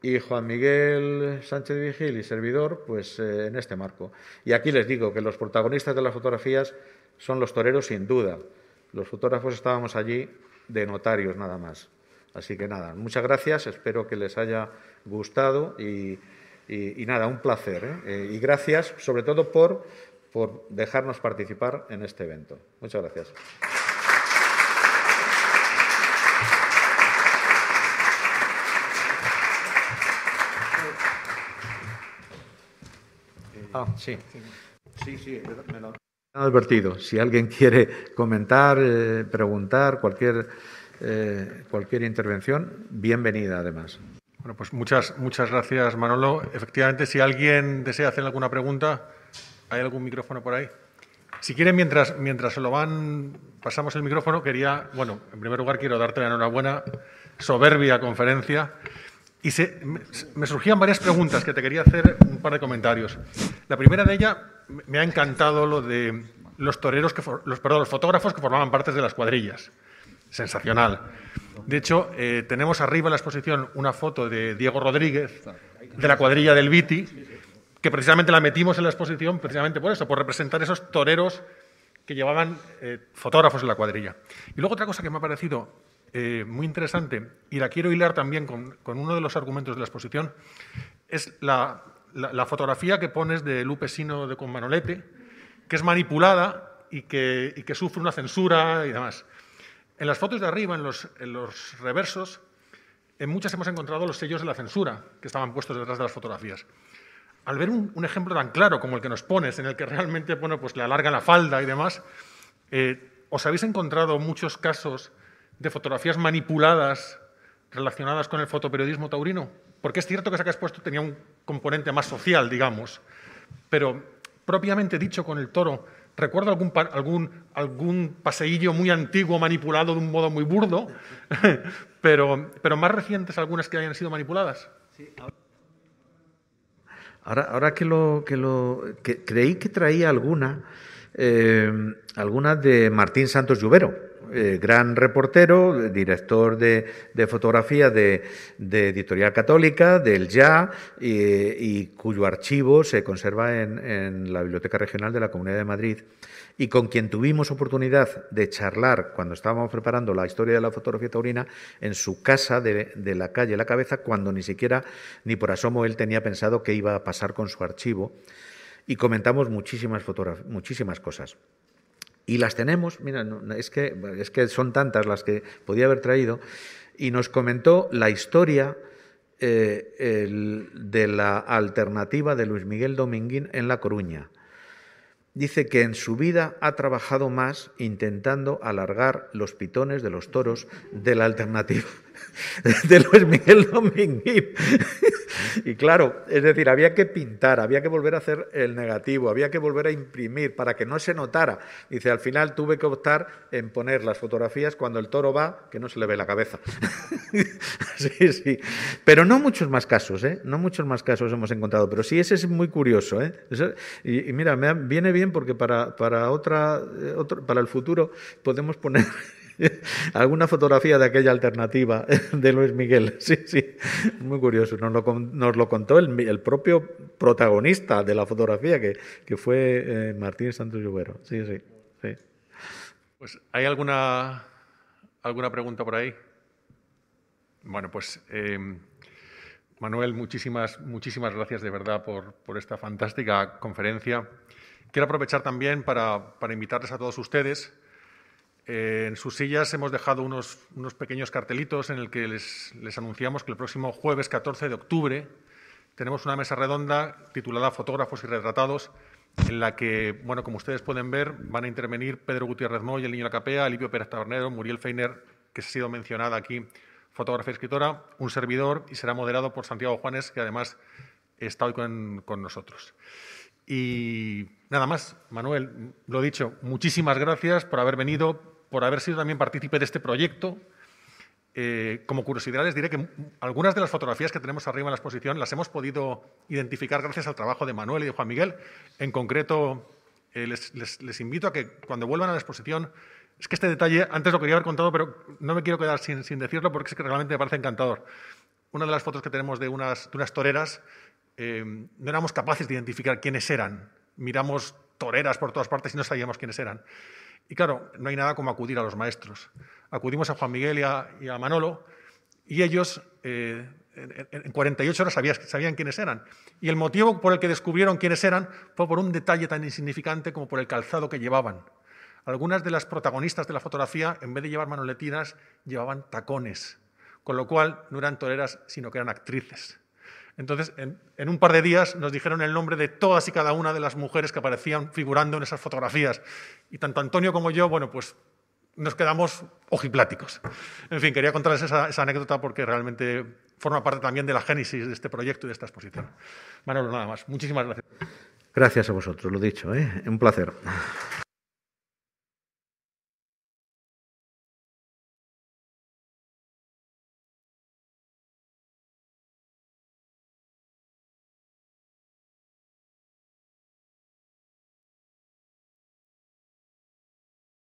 y Juan Miguel Sánchez Vigil y servidor, pues eh, en este marco. Y aquí les digo que los protagonistas de las fotografías son los toreros sin duda. Los fotógrafos estábamos allí de notarios nada más. Así que nada, muchas gracias, espero que les haya gustado y, nada, un placer. ¿eh? Eh, y gracias sobre todo por, por dejarnos participar en este evento. Muchas gracias. Ah, sí advertido. Si alguien quiere comentar, eh, preguntar, cualquier, eh, cualquier intervención, bienvenida además. Bueno, pues muchas, muchas gracias, Manolo. Efectivamente, si alguien desea hacer alguna pregunta, ¿hay algún micrófono por ahí? Si quieren, mientras, mientras se lo van, pasamos el micrófono, quería, bueno, en primer lugar quiero darte la enhorabuena, soberbia conferencia. Y se, me, surgían varias preguntas que te quería hacer un par de comentarios. La primera de ellas, me ha encantado lo de los toreros que los, perdón, los fotógrafos que formaban parte de las cuadrillas. Sensacional. De hecho, eh, tenemos arriba en la exposición una foto de Diego Rodríguez, de la cuadrilla del Viti, que precisamente la metimos en la exposición precisamente por eso, por representar esos toreros que llevaban eh, fotógrafos en la cuadrilla. Y luego otra cosa que me ha parecido eh, muy interesante, y la quiero hilar también con, uno de los argumentos de la exposición, es la, fotografía que pones de Sino de con Manolete, que es manipulada y que, que, sufre una censura y demás. En las fotos de arriba, en los, reversos, en muchas hemos encontrado los sellos de la censura que estaban puestos detrás de las fotografías al ver un, ejemplo tan claro como el que nos pones, en el que realmente bueno, pues le alarga la falda y demás, eh, ¿os habéis encontrado muchos casos de fotografías manipuladas relacionadas con el fotoperiodismo taurino? Porque es cierto que esa que has puesto tenía un componente más social, digamos, pero propiamente dicho con el toro, recuerdo algún, algún, algún paseillo muy antiguo manipulado de un modo muy burdo, pero, pero más recientes algunas que hayan sido manipuladas. ahora... Ahora, que lo, que lo creí que traía alguna, eh, algunas de Martín Santos Lluvero, eh, gran reportero, director de, fotografía de, Editorial Católica, del Ya, y, cuyo archivo se conserva en, la Biblioteca Regional de la Comunidad de Madrid, y con quien tuvimos oportunidad de charlar cuando estábamos preparando la historia de la fotografía taurina en su casa de, la calle La Cabeza, cuando ni siquiera, ni por asomo, él tenía pensado qué iba a pasar con su archivo. Y comentamos muchísimas, muchísimas cosas. Y las tenemos, mira, es, que, es que son tantas las que podía haber traído, y nos comentó la historia eh, de la alternativa de Luis Miguel Dominguín en La Coruña. Dice que en su vida ha trabajado más intentando alargar los pitones de los toros de la alternativa de Luis Miguel Dominguín. y claro, es decir, había que pintar, había que volver a hacer el negativo, había que volver a imprimir para que no se notara. Dice, al final tuve que optar en poner las fotografías cuando el toro va, que no se le ve la cabeza. sí, sí. Pero no muchos más casos, ¿eh? No muchos más casos hemos encontrado, pero sí, ese es muy curioso, ¿eh? y, mira, me viene bien porque para, otra, eh, para el futuro podemos poner Alguna fotografía de aquella alternativa de Luis Miguel. Sí, sí, muy curioso. Nos lo, nos lo contó el, el, propio protagonista de la fotografía, que, fue eh, Martín Santos Lluvero. Sí, sí, Pues, ¿hay alguna, alguna pregunta por ahí? Bueno, pues. Eh, Manuel, muchísimas, muchísimas gracias de verdad por, por, esta fantástica conferencia. Quiero aprovechar también para, para invitarles a todos ustedes en sus sillas hemos dejado unos, pequeños cartelitos en el que les, anunciamos que el próximo jueves 14 de octubre tenemos una mesa redonda titulada Fotógrafos y Retratados, en la que, bueno, como ustedes pueden ver, van a intervenir Pedro Gutiérrez Moy, El Niño de la Capea, Alipio Pérez Tabernero, Muriel Feiner, que ha sido mencionada aquí, fotógrafa y escritora, un servidor, y será moderado por Santiago Juanes, que además está hoy con, con nosotros. Y nada más, Manuel, lo dicho, muchísimas gracias por haber venido, por haber sido también partícipe de este proyecto. Eh, como curiosidad les diré que algunas de las fotografías que tenemos arriba en la exposición las hemos podido identificar gracias al trabajo de Manuel y de Juan Miguel. En concreto, eh, les, invito a que cuando vuelvan a la exposición, es que este detalle antes lo quería haber contado, pero no me quiero quedar sin, decirlo porque es que realmente me parece encantador. Una de las fotos que tenemos de unas, toreras, eh, no éramos capaces de identificar quiénes eran. Miramos toreras por todas partes y no sabíamos quiénes eran. Y claro, no hay nada como acudir a los maestros. Acudimos a Juan Miguel y a, Manolo y ellos eh, en, 48 horas sabían quiénes eran. Y el motivo por el que descubrieron quiénes eran fue por un detalle tan insignificante como por el calzado que llevaban. Algunas de las protagonistas de la fotografía, en vez de llevar manoletinas, llevaban tacones, con lo cual no eran toreras, sino que eran actrices. Entonces, en, un par de días nos dijeron el nombre de todas y cada una de las mujeres que aparecían figurando en esas fotografías. Y tanto Antonio como yo, bueno, pues nos quedamos ojipláticos. En fin, quería contarles esa, anécdota porque realmente forma parte también de la génesis de este proyecto y de esta exposición. Manolo, nada más. Muchísimas gracias. Gracias a vosotros, lo dicho. ¿eh? Un placer.